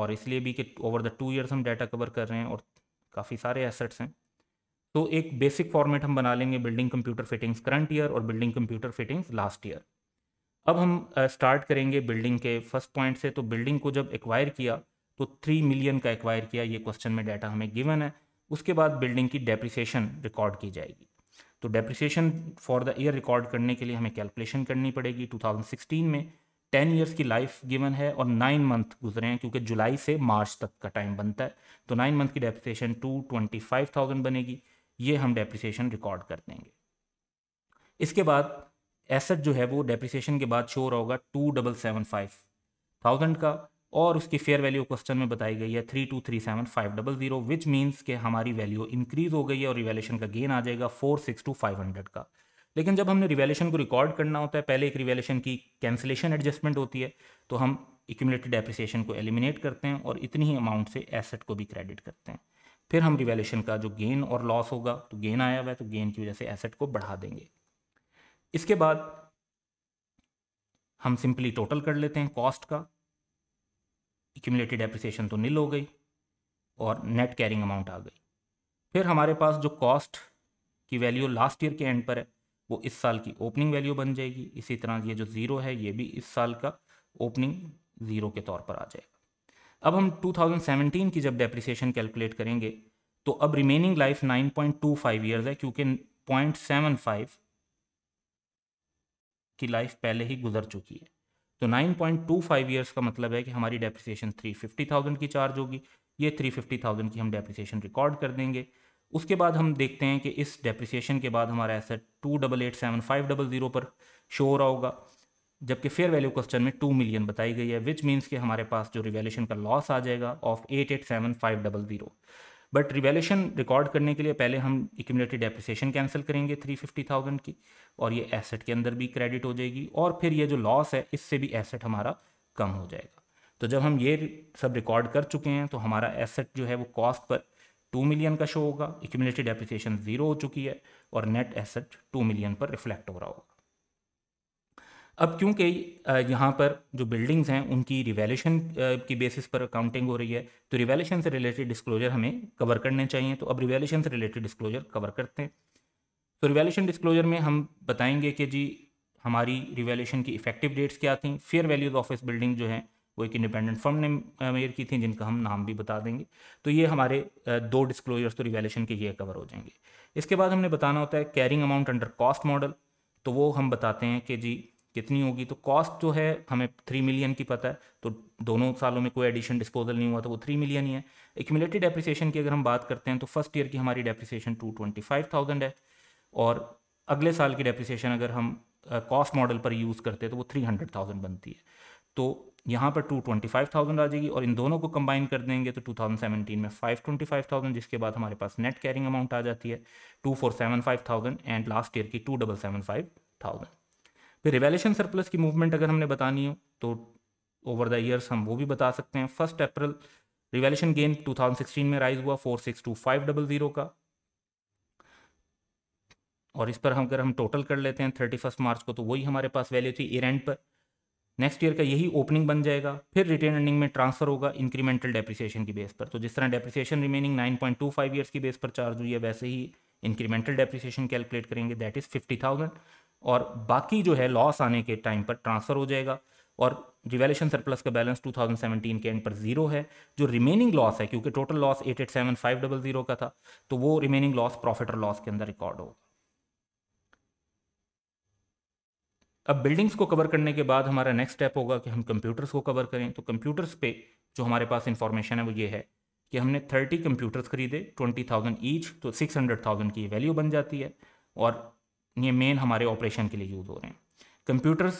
और इसलिए भी कि ओवर द टू ईयर्स हम डाटा कवर कर रहे हैं और काफ़ी सारे एसेट्स हैं तो एक बेसिक फॉर्मेट हम बना लेंगे building computer fittings current year और building computer fittings last year अब हम स्टार्ट करेंगे बिल्डिंग के फर्स्ट पॉइंट से तो बिल्डिंग को जब एक्वायर किया तो थ्री मिलियन का एक्वायर किया ये क्वेश्चन में डाटा हमें गिवन है उसके बाद बिल्डिंग की डेप्रिसिएशन रिकॉर्ड की जाएगी तो depreciation for the year record करने के लिए हमें कैलकुलेशन करनी पड़ेगी 2016 में 10 इयर्स की लाइफ गिवन है और 9 मंथ गुजरे हैं क्योंकि जुलाई से मार्च तक का टाइम बनता है तो 9 मंथ की डेप्रिसिएशन टू ट्वेंटी बनेगी ये हम डेप्रिसिएशन रिकॉर्ड कर देंगे इसके बाद एसेट जो है वो डेप्रिसिएशन के बाद शो रहा होगा two double seven five thousand का और उसकी फेयर वैल्यू क्वेश्चन में बताई गई है three two three seven five double zero which means के हमारी वैल्यू इंक्रीज हो गई है और रिवेलेशन का गेन आ जाएगा four six two five hundred का लेकिन जब हमने रिवेल्यूशन को रिकॉर्ड करना होता है पहले एक रिवेलेशन की कैंसिलेशन एडजस्टमेंट होती है तो हम इक्यूमलेटेड डेप्रिसिएशन को एलिमिनेट करते हैं और इतनी ही अमाउंट से एसेट को भी क्रेडिट करते हैं फिर हम रिवेल्यूशन का जो गेन और लॉस होगा तो गेन आया हुआ है तो गेन की वजह से एसेट को बढ़ा देंगे इसके बाद हम सिंपली टोटल कर लेते हैं कॉस्ट का एक्यूमलेटेड एप्रिसिएशन तो नील हो गई और नेट कैरिंग अमाउंट आ गई फिर हमारे पास जो कॉस्ट की वैल्यू लास्ट ईयर के एंड पर है वो इस साल की ओपनिंग वैल्यू बन जाएगी इसी तरह ये जो ज़ीरो है ये भी इस साल का ओपनिंग ज़ीरो के तौर पर आ जाएगा अब हम 2017 की जब डेप्रिसिएशन कैलकुलेट करेंगे तो अब रिमेनिंग लाइफ 9.25 पॉइंट ईयर्स है क्योंकि 0.75 की लाइफ पहले ही गुजर चुकी है तो 9.25 ईयर्स का मतलब है कि हमारी डेप्रिसिएशन 350,000 की चार्ज होगी ये 350,000 की हम डेप्रिसिएशन रिकॉर्ड कर देंगे उसके बाद हम देखते हैं कि इस डेप्रिसिएशन के बाद हमारा asset two double eight seven five double zero पर शो हो रहा होगा जबकि फेयर वैल्यू क्वेश्चन में टू मिलियन बताई गई है विच मीन्स कि हमारे पास जो रिवेल्यूशन का लॉस आ जाएगा of eight eight seven five double zero but revaluation record करने के लिए पहले हम इक्यूमलेटेड डेप्रिसिएशन कैंसिल करेंगे थ्री फिफ्टी थाउजेंड की और ये एसेट के अंदर भी क्रेडिट हो जाएगी और फिर ये जो लॉस है इससे भी एसेट हमारा कम हो जाएगा तो जब हम ये सब रिकॉर्ड कर चुके हैं तो हमारा एसेट जो है वो कॉस्ट पर टू मिलियन का शो होगा इक्यूमलेटेड डेप्रिसिएशन ज़ीरो हो चुकी है और नेट एसेट टू मिलियन पर रिफ्लेक्ट हो रहा होगा अब क्योंकि यहाँ पर जो बिल्डिंग्स हैं उनकी रिवेलेशन की बेसिस पर अकाउंटिंग हो रही है तो रिवेलेशन से रिलेटेड डिस्क्लोजर हमें कवर करने चाहिए तो अब रिवेलेशन से रिलेटेड डिस्क्लोजर कवर करते हैं तो रिवेलेशन डिस्क्लोजर में हम बताएंगे कि जी हमारी रिवेलेशन की इफेक्टिव डेट्स क्या थी फेयर वैल्यूज ऑफिस बिल्डिंग जो है वो एक इंडिपेंडेंट फर्म ने मेयर की थी जिनका हम नाम भी बता देंगे तो ये हमारे दो डिस्क्लोजर्स तो रिवेलेशन के ये कवर हो जाएंगे इसके बाद हमने बताना होता है carrying amount under cost model तो वो हम बताते हैं कि जी कितनी होगी तो कॉस्ट जो है हमें थ्री मिलियन की पता है तो दोनों सालों में कोई एडिशन डिस्पोजल नहीं हुआ तो वो थ्री मिलियन ही है एक्यूमलेटेड डेप्रिसिएशन की अगर हम बात करते हैं तो फर्स्ट ईयर की हमारी depreciation two twenty five thousand है और अगले साल की डेप्रिसिएशन अगर हम कॉस्ट uh, मॉडल पर यूज़ करते हैं तो वो थ्री हंड्रेड थाउजेंड बनती है तो यहाँ पर टू ट्वेंटी फाइव थाउजेंड आ जाएगी और इन दोनों को कंबाइन कर देंगे तो टू थाउजेंड सेवेंटीन में फाइव ट्वेंटी फाइव थाउजेंड जिसके बाद हमारे पास नेट कैरिंग अमाउंट आ जाती है two four seven five thousand and last year की two double seven five thousand फिर रिवेलेशन सरप्लस की मूवमेंट अगर हमने बतानी हो तो ओवर द ईयर्स हम वो भी बता सकते हैं फर्स्ट अप्रैल रिवेलेशन गेन 2016 में राइज हुआ four six two five double zero का और इस पर हम अगर हम टोटल कर लेते हैं थर्टी फर्स्ट मार्च को तो वही हमारे पास वैल्यू थी इरेंट पर नेक्स्ट ईयर का यही ओपनिंग बन जाएगा फिर रिटेन अर्निंग में ट्रांसफर होगा इंक्रीमेंटल डेप्रिसिएशन की बेस पर तो जिस तरह डेप्रिसिएशन रिमेनिंग 9.25 ईयर्स की बेस पर चार्ज हुई है वैसे ही इंक्रीमेंटल डेप्रिसिएशन कैलकुलेट करेंगे दैट इज़ फिफ्टी थाउजेंड और बाकी जो है लॉस आने के टाइम पर ट्रांसफ़र हो जाएगा और रिवेल्यूशन सरप्लस का बैलेंस 2017 के एंड पर जीरो है जो रिमेनिंग लॉस है क्योंकि total loss eight eight seven five double zero का था तो वो रिमेनिंग लॉस प्रॉफिट और लॉस के अंदर रिकॉर्ड होगा अब बिल्डिंग्स को कवर करने के बाद हमारा नेक्स्ट स्टेप होगा कि हम कंप्यूटर्स को कवर करें तो कंप्यूटर्स पे जो हमारे पास इंफॉर्मेशन है वो ये है कि हमने थर्टी कंप्यूटर्स खरीदे ट्वेंटी थाउजेंड ईच तो सिक्स हंड्रेड थाउजेंड की वैल्यू बन जाती है और ये मेन हमारे ऑपरेशन के लिए यूज़ हो रहे हैं कंप्यूटर्स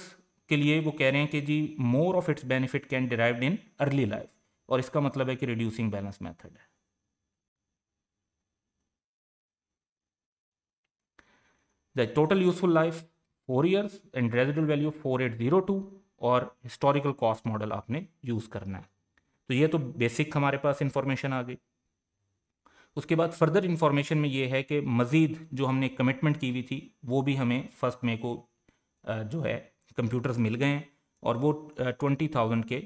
के लिए वो कह रहे हैं कि जी more of its benefit can derived in early life और इसका मतलब है कि रिड्यूसिंग बैलेंस मेथड है the total useful life four years and residual value four eight zero two और हिस्टोरिकल कॉस्ट मॉडल आपने यूज़ करना है तो ये तो बेसिक हमारे पास इंफॉर्मेशन आ गई उसके बाद फर्दर इन्फॉर्मेशन में ये है कि मज़ीद जो हमने कमिटमेंट की हुई थी वो भी हमें फ़र्स्ट मे को जो है कंप्यूटर्स मिल गए हैं और वो ट्वेंटी थाउजेंड के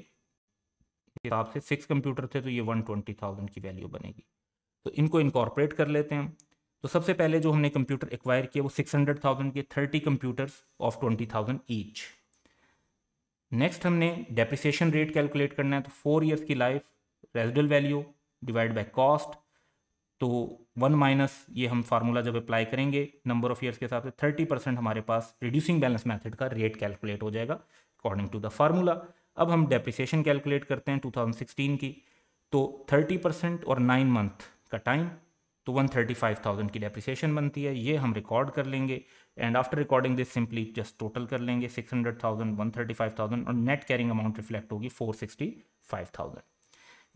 हिसाब से सिक्स कंप्यूटर थे तो ये वन ट्वेंटी थाउजेंड की वैल्यू बनेगी तो इनको इनकॉर्पोरेट कर लेते हैं तो सबसे पहले जो हमने कंप्यूटर एक्वायर किया वो सिक्स हंड्रेड थाउजेंड के thirty computers of twenty thousand each next हमने डेप्रिसिएशन रेट कैलकुलेट करना है तो फोर ईयर्स की life residual value divide by cost तो वन माइनस ये हम फार्मूला जब अप्लाई करेंगे नंबर ऑफ ईयर्स के हिसाब से थर्टी परसेंट हमारे पास रिड्यूसिंग बैलेंस मेथड का रेट कैलकुलेट हो जाएगा अकॉर्डिंग टू द फार्मूला अब हम डेप्रिसिएशन कैलकुलेट करते हैं 2016 की तो थर्टी परसेंट और नाइन मंथ का टाइम तो वन थर्टी फाइव थाउजेंड की डेप्रिसिएशन बनती है ये हम रिकॉर्ड कर लेंगे and after recording this simply just total कर लेंगे six hundred thousand one thirty five thousand और नेट कैरिंग अमाउंट रिफ्लेक्ट होगी फोर सिक्सटी फाइव थाउजेंड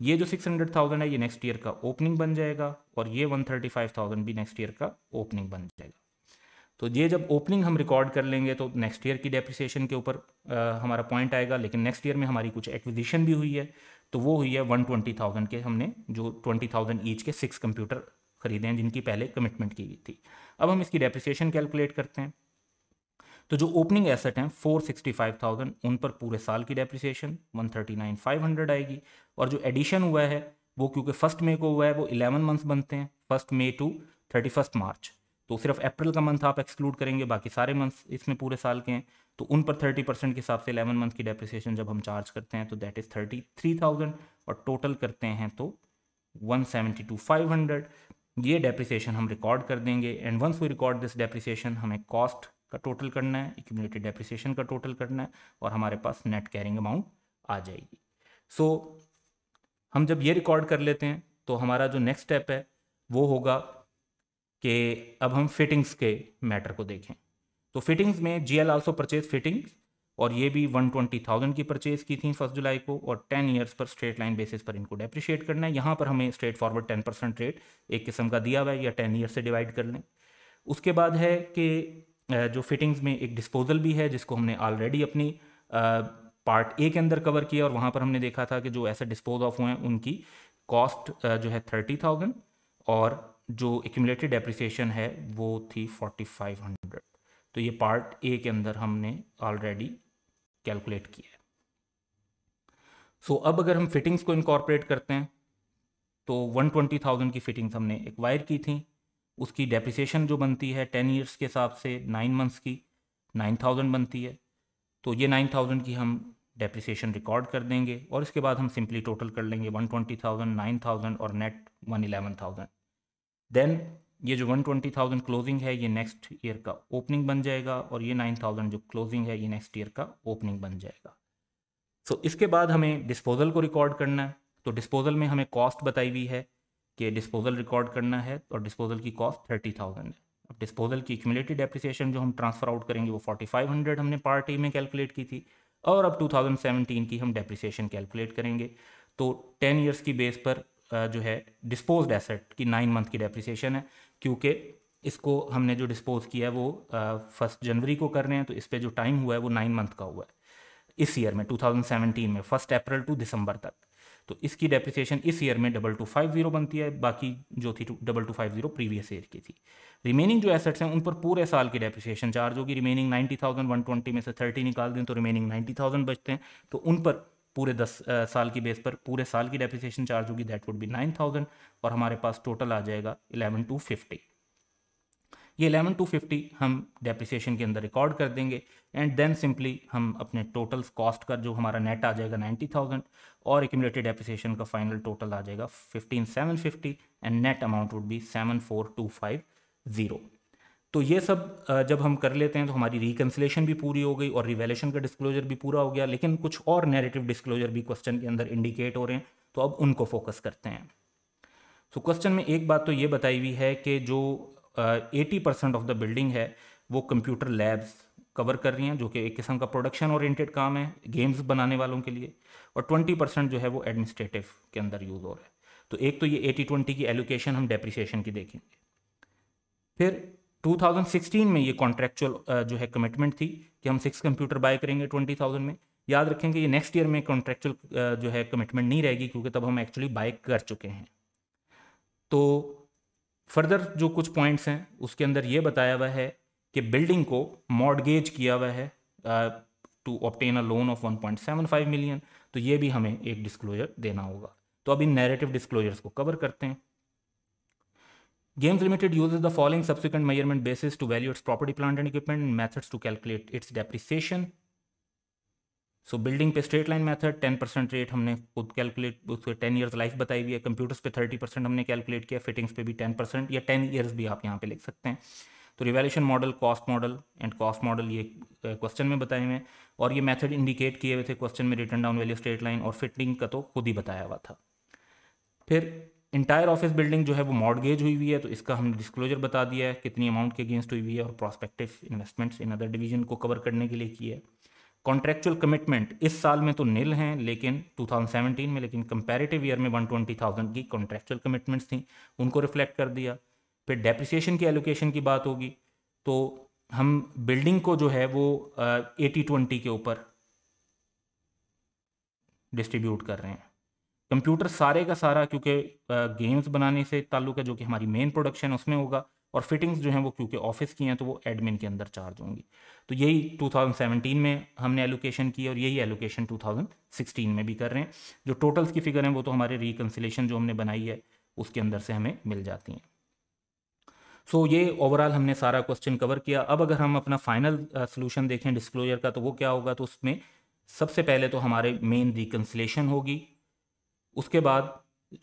ये जो सिक्स हंड्रेड थाउजेंड है ये नेक्स्ट ईयर का ओपनिंग बन जाएगा और ये वन थर्टी फाइव थाउजेंड भी नेक्स्ट ईयर का ओपनिंग बन जाएगा तो ये जब ओपनिंग हम रिकॉर्ड कर लेंगे तो नेक्स्ट ईयर की डेप्रिसिएशन के ऊपर हमारा पॉइंट आएगा लेकिन नेक्स्ट ईयर में हमारी कुछ एक्विजिशन भी हुई है तो वो हुई है वन ट्वेंटी थाउजेंड के हमने जो ट्वेंटी थाउजेंड ईच के सिक्स कंप्यूटर खरीदे हैं जिनकी पहले कमिटमेंट की गई थी अब हम इसकी डेप्रिसिएशन कैलकुलेट करते हैं तो जो ओपनिंग एसेट हैं फोर सिक्सटी फाइव थाउजेंड उन पर पूरे साल की depreciation one thirty nine five hundred आएगी और जो एडिशन हुआ है वो क्योंकि फर्स्ट मे को हुआ है वो इलेवन मंथ्स बनते हैं first May to thirty first March तो सिर्फ अप्रैल का मंथ आप एक्सक्लूड करेंगे बाकी सारे मंथ्स इसमें पूरे साल के हैं तो उन पर थर्टी परसेंट के हिसाब से इलेवन मंथ की डेप्रिसिएशन जब हम चार्ज करते हैं तो that is thirty three thousand और टोटल करते हैं तो one seventy two five hundred ये डेप्रिसिएशन हम रिकॉर्ड कर देंगे and once we record this depreciation हमें कॉस्ट का टोटल करना है एक्यूमलेटेड डेप्रिसिएशन का टोटल करना है और हमारे पास नेट कैरिंग अमाउंट आ जाएगी सो so, हम जब ये रिकॉर्ड कर लेते हैं तो हमारा जो नेक्स्ट स्टेप है वो होगा कि अब हम फिटिंग्स के मैटर को देखें तो फिटिंग्स में G L also purchase fittings और ये भी वन ट्वेंटी थाउजेंड की परचेज की थी फर्स्ट जुलाई को और टेन ईयर्स पर स्ट्रेट लाइन बेसिस पर इनको डेप्रिशिएट करना है यहाँ पर हमें straight forward ten percent rate एक किस्म का दिया हुआ है या टेन ईयर से डिवाइड कर लें उसके बाद है कि जो फिटिंग्स में एक डिस्पोजल भी है जिसको हमने ऑलरेडी अपनी पार्ट ए के अंदर कवर किया और वहाँ पर हमने देखा था कि जो ऐसे डिस्पोज ऑफ हुए हैं उनकी कॉस्ट जो है थर्टी थाउजेंड और जो एक्यूमलेटेड एप्रिसिएशन है वो थी फोर्टी फाइव हंड्रेड तो ये पार्ट ए के अंदर हमने ऑलरेडी कैलकुलेट किया है सो so, अब अगर हम फिटिंग्स को इनकॉर्पोरेट करते हैं तो वन ट्वेंटी थाउजेंड की फिटिंग्स हमने एक्वायर की थी उसकी डेप्रिसिएशन जो बनती है टेन ईयर्स के हिसाब से नाइन मंथ्स की नाइन थाउजेंड बनती है तो ये नाइन थाउजेंड की हम डेप्रिसिएशन रिकॉर्ड कर देंगे और इसके बाद हम सिंपली टोटल कर लेंगे one twenty thousand nine thousand और net one eleven thousand then ये जो वन ट्वेंटी थाउजेंड क्लोजिंग है ये नेक्स्ट ईयर का ओपनिंग बन जाएगा और ये नाइन थाउजेंड जो क्लोजिंग है ये नेक्स्ट ईयर का ओपनिंग बन जाएगा सो so, इसके बाद हमें डिस्पोजल को रिकॉर्ड करना है तो डिस्पोजल में हमें कॉस्ट बताई हुई है कि डिस्पोजल रिकॉर्ड करना है और डिस्पोजल की कॉस्ट थर्टी थाउजेंड है अब डिस्पोजल की एक्यूमलेटेड डेप्रिसिएशन जो हम ट्रांसफर आउट करेंगे वो फोर्टी फाइव हंड्रेड हमने पार्ट में कैलकुलेट की थी और अब टू थाउजेंड सेवनटीन की हम डेप्रिसिएशन कैलकुलेट करेंगे तो टेन ईयर्स की बेस पर जो है डिस्पोज एसेट की नाइन मंथ की डेप्रिसिएशन है क्योंकि इसको हमने जो डिस्पोज किया है वो फर्स्ट जनवरी को कर रहे हैं तो इस पर जो टाइम हुआ है वो नाइन मंथ का हुआ है इस ईयर में 2017 में फर्स्ट अप्रैल टू दिसंबर तक तो इसकी डेप्रिसिएशन इस ईयर में डबल टू फाइव जीरो बनती है बाकी जो थी double two five zero previous year की थी रिमेनिंग जो एसेट्स हैं उन पर पूरे साल की डेप्रिसिएशन चार्ज होगी remaining ninety thousand one twenty में से थर्टी निकाल दें तो रिमेनिंग नाइन्टी थाउजेंड बचते हैं तो उन पर पूरे दस आ, साल की बेस पर पूरे साल की डेप्रिसिएशन चार्ज होगी that would be nine thousand और हमारे पास टोटल आ जाएगा इलेवन टू फिफ्टी ये एलेवन टू फिफ्टी हम डेप्रिसिएशन के अंदर रिकॉर्ड कर देंगे एंड देन सिंपली हम अपने टोटल कॉस्ट का जो हमारा नेट आ जाएगा नाइन्टी थाउजेंड और एक्यूमलेटेड डेप्रिसिएशन का फाइनल टोटल आ जाएगा fifteen seven fifty and net amount would be seven four two five zero तो ये सब जब हम कर लेते हैं तो हमारी रिकन्सलेशन भी पूरी हो गई और रिवेलेशन का डिस्क्लोजर भी पूरा हो गया लेकिन कुछ और नेगेटिव डिस्क्लोजर भी क्वेश्चन के अंदर इंडिकेट हो रहे हैं तो अब उनको फोकस करते हैं तो क्वेश्चन में एक बात तो ये बताई हुई है कि जो eighty percent of the building है वो कंप्यूटर लैब्स कवर कर रही हैं जो कि एक किस्म का प्रोडक्शन ओरिएंटेड काम है गेम्स बनाने वालों के लिए और ट्वेंटी परसेंट जो है वो एडमिनिस्ट्रेटिव के अंदर यूज़ हो रहा है तो एक तो ये एटी ट्वेंटी की एलोकेशन हम डेप्रिसिएशन की देखेंगे फिर 2016 में ये कॉन्ट्रेक्चुअल जो है कमिटमेंट थी कि हम सिक्स कंप्यूटर बाय करेंगे 20,000 में याद रखें कि ये नेक्स्ट ईयर में कॉन्ट्रेक्चुअल जो है कमिटमेंट नहीं रहेगी क्योंकि तब हम एक्चुअली बाय कर चुके हैं तो फर्दर जो कुछ पॉइंट्स हैं उसके अंदर ये बताया हुआ है कि बिल्डिंग को मॉडगेज किया हुआ है to obtain a loan of 1.75 million तो ये भी हमें एक डिस्क्लोजर देना होगा तो अभी नैरेटिव डिस्क्लोजर्स को कवर करते हैं games Limited use the following subsequent measurement basis to value its property plant and equipment methods to calculate its depreciation so building पे straight line method ten percent rate हमने खुद calculate उसके ten years life बताई हुई है computers पे thirty percent हमने calculate किया फिटिंग्स पे भी टेन परसेंट या टेन ईयर्स भी आप यहाँ पे लिख सकते हैं तो revaluation model cost model and cost model ये क्वेश्चन में बताए हुए हैं और ये मेथड इंडिकेट किए हुए थे क्वेश्चन में written down value straight line और फिटिंग का तो खुद ही बताया हुआ था फिर इंटायर ऑफिस बिल्डिंग जो है वो मॉडगेज हुई हुई है तो इसका हमने डिस्क्लोजर बता दिया है कितनी अमाउंट के अगेंस्ट हुई हुई है और prospective investments in other division को कवर करने के लिए की है कॉन्ट्रेक्चुअल कमिटमेंट इस साल में तो नील हैं लेकिन 2017 में लेकिन कंपेरेटिव ईयर में 120,000 की कॉन्ट्रेक्चुअल कमिटमेंट्स थी उनको रिफ्लेक्ट कर दिया फिर डेप्रिसिएशन की एलोकेशन की बात होगी तो हम बिल्डिंग को जो है वो एटी ट्वेंटी के ऊपर डिस्ट्रीब्यूट कर रहे हैं कंप्यूटर सारे का सारा क्योंकि गेम्स बनाने से ताल्लुक है जो कि हमारी मेन प्रोडक्शन उसमें होगा और फिटिंग्स जो हैं वो क्योंकि ऑफिस की हैं तो वो एडमिन के अंदर चार्ज होंगी तो यही 2017 में हमने एलोकेशन की और यही एलोकेशन 2016 में भी कर रहे हैं जो टोटल्स की फिगर हैं वो तो हमारे रिकन्सिलेशन जो हमने बनाई है उसके अंदर से हमें मिल जाती हैं सो so, ये ओवरऑल हमने सारा क्वेश्चन कवर किया अब अगर हम अपना फाइनल सोल्यूशन देखें डिस्क्लोजर का तो वो क्या होगा तो उसमें सबसे पहले तो हमारे मेन रिकन्सिलेशन होगी उसके बाद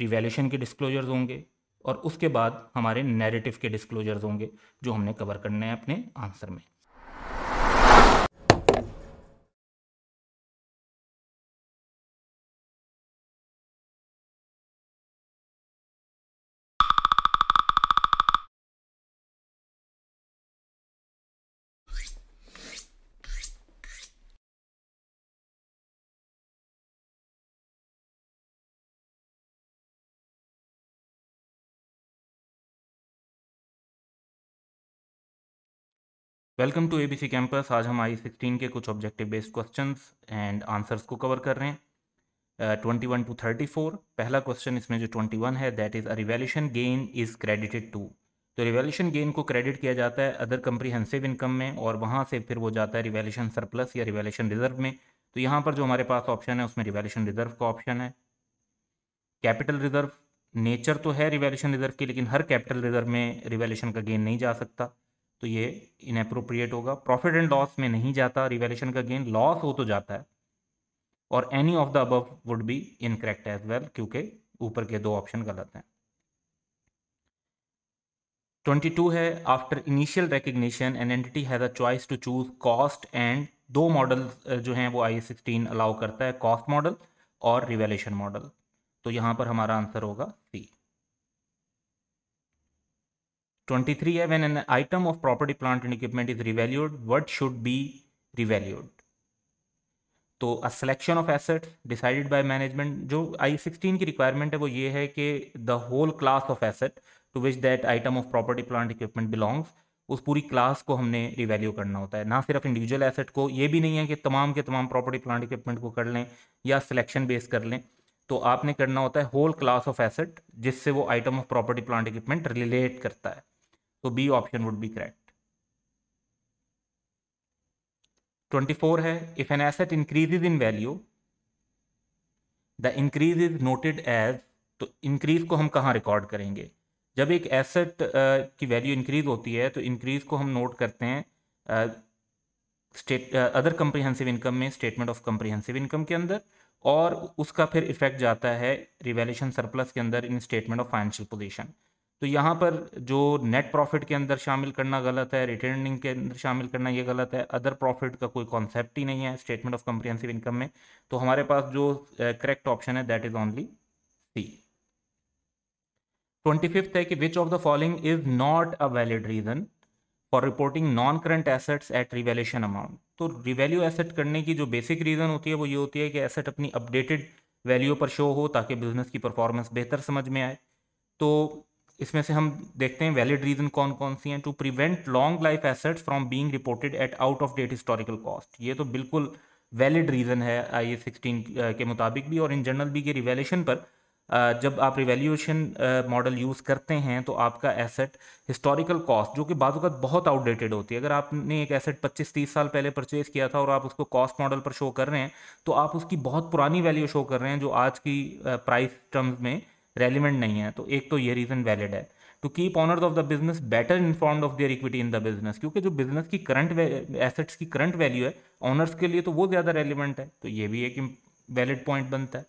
रिवेल्यूशन के डिस्क्लोजर्स होंगे और उसके बाद हमारे नैरेटिव के डिस्क्लोजर्स होंगे जो हमने कवर करने हैं अपने आंसर में वेलकम टू एबीसी कैंपस आज हम आई सिक्सटीन के कुछ objective based questions and answers को कवर कर रहे हैं twenty one two thirty four पहला क्वेश्चन इसमें जो ट्वेंटी वन है that is a revaluation gain is credited to तो रिवेल्यूशन गेन को क्रेडिट किया जाता है अदर कंप्रीहेंसिव इनकम में और वहाँ से फिर वो जाता है रिवेल्यूशन सरप्लस या रिवेल्यूशन रिजर्व में तो यहाँ पर जो हमारे पास ऑप्शन है उसमें रिवेल्यूशन रिजर्व का ऑप्शन है कैपिटल रिजर्व नेचर तो है रिवेल्यूशन रिजर्व की लेकिन हर कैपिटल रिजर्व में रिवेल्यूशन का गेन नहीं जा सकता तो ये इनअप्रोप्रिएट होगा प्रॉफिट एंड लॉस में नहीं जाता रिवेल्यूशन का गेन लॉस हो तो जाता है और any of the above would be incorrect as well क्योंकि ऊपर के दो ऑप्शन गलत हैं 22 है after initial recognition an entity has a choice to choose cost and दो मॉडल जो हैं वो आई सिक्सटीन अलाउ करता है कॉस्ट मॉडल और रिवेल्यूशन मॉडल तो यहाँ पर हमारा आंसर होगा सी 23 है when an item of property plant and equipment is revalued what should be revalued तो a selection of assets decided by management जो आई सिक्सटीन की रिक्वायरमेंट है वो ये है कि the whole class of asset to which that item of property plant equipment belongs उस पूरी क्लास को हमने रिवैल्यू करना होता है ना सिर्फ इंडिविजुअल एसेट को ये भी नहीं है कि तमाम के तमाम प्रॉपर्टी प्लांट इक्विपमेंट को कर लें या सिलेक्शन बेस कर लें तो आपने करना होता है होल क्लास ऑफ एसेट जिससे वो item of property plant equipment relate करता है तो B option would be correct 24 है if an asset is in value the increase is noted as तो इंक्रीज को हम कहाँ रिकॉर्ड करेंगे जब एक एसेट uh, की वैल्यू इंक्रीज होती है तो इंक्रीज को हम नोट करते हैं स्टेट अदर कंप्रीहेंसिव इनकम में स्टेटमेंट ऑफ कंप्रीहेंसिव इनकम के अंदर और उसका फिर इफेक्ट जाता है रिवेल्यूशन सरप्लस के अंदर in statement of financial position तो यहाँ पर जो नेट प्रॉफिट के अंदर शामिल करना गलत है रिटर्निंग के अंदर शामिल करना ये गलत है अदर प्रॉफिट का कोई कॉन्सेप्ट ही नहीं है स्टेटमेंट ऑफ कंप्रीहेंसिव इनकम में तो हमारे पास जो करेक्ट ऑप्शन है that is only C twenty fifth है कि which of the following is not a valid reason for reporting non current assets at revaluation amount तो रिवेल्यू एसेट करने की जो बेसिक रीज़न होती है वो ये होती है कि एसेट अपनी अपडेटेड वैल्यू पर शो हो ताकि बिजनेस की परफॉर्मेंस बेहतर समझ में आए तो इसमें से हम देखते हैं वैलिड रीज़न कौन कौन सी हैं to prevent long life assets from being reported at out of date historical cost ये तो बिल्कुल वैलिड रीज़न है आई ए सिक्सटीन के मुताबिक भी और इन जनरल भी के रिवेल्यूशन पर जब आप रिवेल्यूशन मॉडल यूज़ करते हैं तो आपका एसेट हिस्टोरिकल कॉस्ट जो कि का बहुत आउटडेटेड होती है अगर आपने एक एसेट 25-30 साल पहले परचेज़ किया था और आप उसको कॉस्ट मॉडल पर शो कर रहे हैं तो आप उसकी बहुत पुरानी वैल्यू शो कर रहे हैं जो आज की प्राइस टर्म्स में रेलिवेंट नहीं है तो एक तो ये रीज़न वैलिड है to keep owners of the business better inform of their equity in the business क्योंकि जो बिजनेस की करंट एसेट्स की करंट वैल्यू है ऑनर्स के लिए तो वो ज़्यादा रेलिवेंट है तो ये भी एक वैलिड पॉइंट बनता है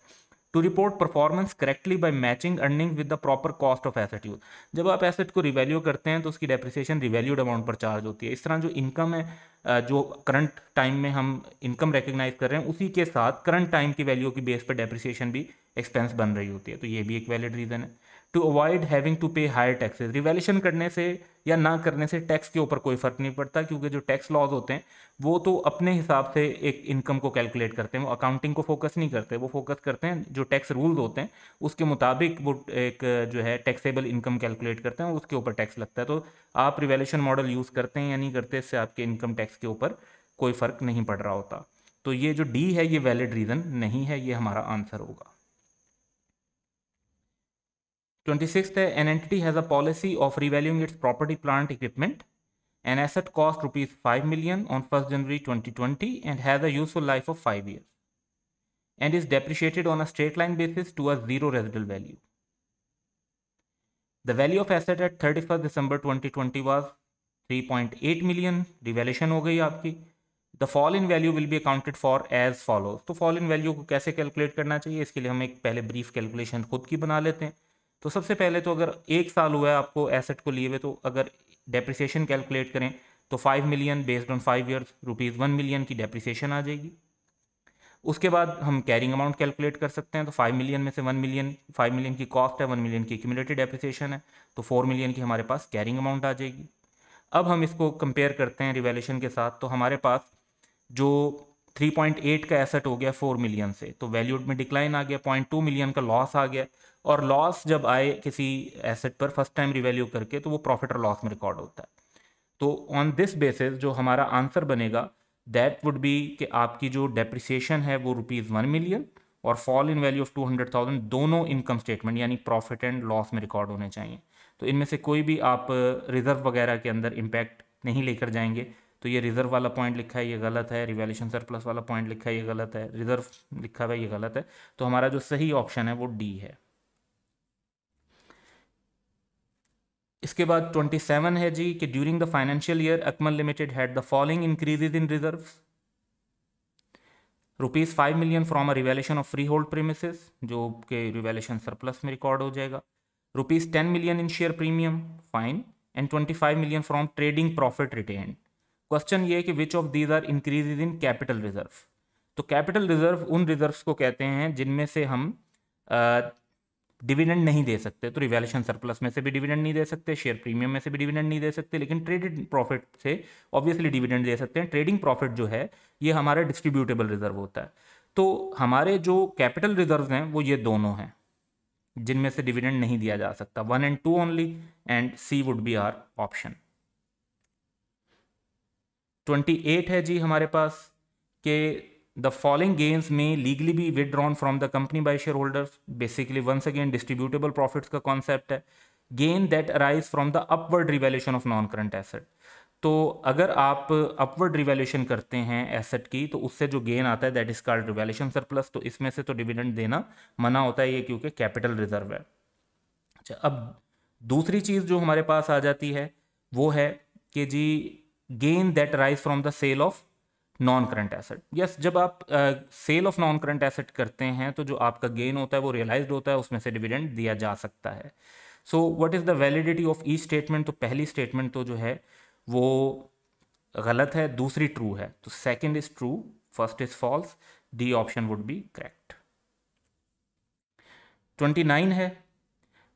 to report performance correctly by matching earning with the proper cost of asset use जब आप एसेट को रिवैल्यू करते हैं तो उसकी डेप्रिसिएशन रिवैल्यूड अमाउंट पर चार्ज होती है इस तरह जो इनकम है जो करंट टाइम में हम इनकम रिकग्नाइज कर रहे हैं उसी के साथ करंट टाइम की वैल्यू की बेस पर डेप्रिसिएशन भी एक्सपेंस बन रही होती है तो ये भी एक वैलिड रीज़न है to avoid having to pay higher taxes revaluation करने से या ना करने से टैक्स के ऊपर कोई फर्क नहीं पड़ता क्योंकि जो टैक्स लॉज होते हैं वो तो अपने हिसाब से एक इनकम को कैलकुलेट करते हैं वो अकाउंटिंग को फोकस नहीं करते वो फोकस करते हैं जो टैक्स रूल्स होते हैं उसके मुताबिक वो एक जो है टैक्सेबल इनकम कैलकुलेट करते हैं उसके ऊपर टैक्स लगता है तो आप रिवेल्यूशन मॉडल यूज़ करते हैं या नहीं करते इससे आपके इनकम टैक्स के ऊपर कोई फ़र्क नहीं पड़ रहा होता तो ये जो डी है ये वैलिड रीज़न नहीं है ये हमारा आंसर होगा 26th, an entity has a policy of revaluing its property, plant, equipment. An asset cost rupees 5 million on 1st January 2020 and has a useful life of 5 years and is depreciated on a straight line basis to a zero residual value. The value of asset at 31st December 2020 was 3.8 Revaluation हो गई आपकी The fall in value will be accounted for as follows. तो fall in value को कैसे calculate करना चाहिए इसके लिए हम एक पहले brief calculation खुद की बना लेते हैं तो सबसे पहले तो अगर एक साल हुआ है आपको एसेट को लिए हुए तो अगर डेप्रिसिएशन कैलकुलेट करें तो five million based on five years rupees one million की डेप्रिसिएशन आ जाएगी उसके बाद हम कैरिंग अमाउंट कैलकुलेट कर सकते हैं तो फाइव मिलियन में से वन मिलियन फाइव मिलियन की कॉस्ट है वन मिलियन की क्यूमुलेटिव डेप्रिसिएशन है तो फोर मिलियन की हमारे पास कैरिंग अमाउंट आ जाएगी अब हम इसको कंपेयर करते हैं रिवेल्यूशन के साथ तो हमारे पास जो 3.8 का एसेट हो गया 4 मिलियन से तो वैल्यूड में डिक्लाइन आ गया 0.2 मिलियन का लॉस आ गया और लॉस जब आए किसी एसेट पर फर्स्ट टाइम रिवेल्यू करके तो वो प्रॉफिट और लॉस में रिकॉर्ड होता है तो ऑन दिस बेसिस जो हमारा आंसर बनेगा दैट वुड बी कि आपकी जो डेप्रिसिएशन है वो रुपीज़ वन मिलियन और fall in value of two hundred thousand दोनों इनकम स्टेटमेंट यानी प्रॉफिट एंड लॉस में रिकॉर्ड होने चाहिए तो इनमें से कोई भी आप रिजर्व वगैरह के अंदर इम्पैक्ट नहीं लेकर जाएंगे तो ये रिजर्व वाला पॉइंट लिखा है ये गलत है रिवेल्यूशन सरप्लस वाला पॉइंट लिखा है ये गलत है रिजर्व लिखा हुआ है ये गलत है तो हमारा जो सही ऑप्शन है वो डी है इसके बाद 27 है जी कि during the financial year Akmal limited had the following increases in reserve rupees five million from a revaluation of freehold premises जो के रिवेलेशन सरप्लस में रिकॉर्ड हो जाएगा rupees ten million in share premium fine and twenty five million from trading profit retained question ये है कि which of these are increase in capital reserve तो capital reserve उन रिजर्व को कहते हैं जिनमें से हम डिविडेंड नहीं दे सकते तो रिवेल्यूशन सरप्लस में से भी डिविडेंड नहीं दे सकते शेयर प्रीमियम में से भी डिविडेंड नहीं दे सकते लेकिन ट्रेडेड प्रॉफिट से ऑब्वियसली डिविडेंड दे सकते हैं ट्रेडिंग प्रॉफिट जो है ये हमारा डिस्ट्रीब्यूटेबल रिजर्व होता है तो हमारे जो कैपिटल रिजर्व हैं वो ये दोनों हैं जिनमें से डिविडेंड नहीं दिया जा सकता one and two only and C would be our option twenty eight है जी हमारे पास के the gains gains may legally be withdrawn from the company by shareholders basically once again distributable profits का कॉन्सेप्ट है gain that arise from the upward revaluation of non current asset तो अगर आप अपवर्ड रिवेल्यूशन करते हैं asset की तो उससे जो गेन आता है that is called revaluation surplus तो इसमें से तो डिविडेंड देना मना होता है ये क्योंकि कैपिटल रिजर्व है अच्छा अब दूसरी चीज़ जो हमारे पास आ जाती है वो है कि जी gain that rise from the sale of non current asset yes जब आप sale of non current asset करते हैं तो जो आपका गेन होता है वो रियलाइज होता है उसमें से डिविडेंड दिया जा सकता है so what is the validity of E statement तो पहली स्टेटमेंट तो जो है वो गलत है दूसरी ट्रू है तो second is true first is false D option would be correct twenty nine है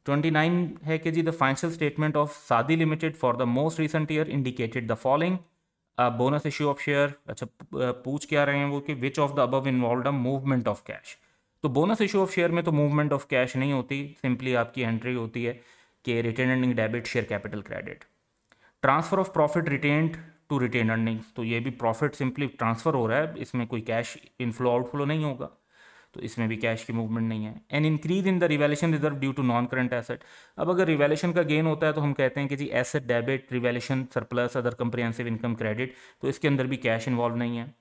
ट्वेंटी नाइन है कि जी the financial statement of Saadi limited for the most recent year indicated the following bonus issue of share अच्छा पूछ क्या रहे हैं वो कि which of the above involve a movement of cash तो बोनस इशू ऑफ शेयर में तो मूवमेंट ऑफ कैश नहीं होती सिंपली आपकी एंट्री होती है कि retained earning debit share capital credit transfer of profit retained to retained earning तो ये भी प्रॉफिट सिंपली ट्रांसफर हो रहा है इसमें कोई कैश इनफ्लो आउटफ्लो नहीं होगा तो इसमें भी कैश की मूवमेंट नहीं है an increase in the revaluation reserve due to non current asset अब अगर रिवेलेशन का गेन होता है तो हम कहते हैं कि जी asset debit revaluation surplus other comprehensive income credit तो इसके अंदर भी कैश इन्वॉल्व नहीं है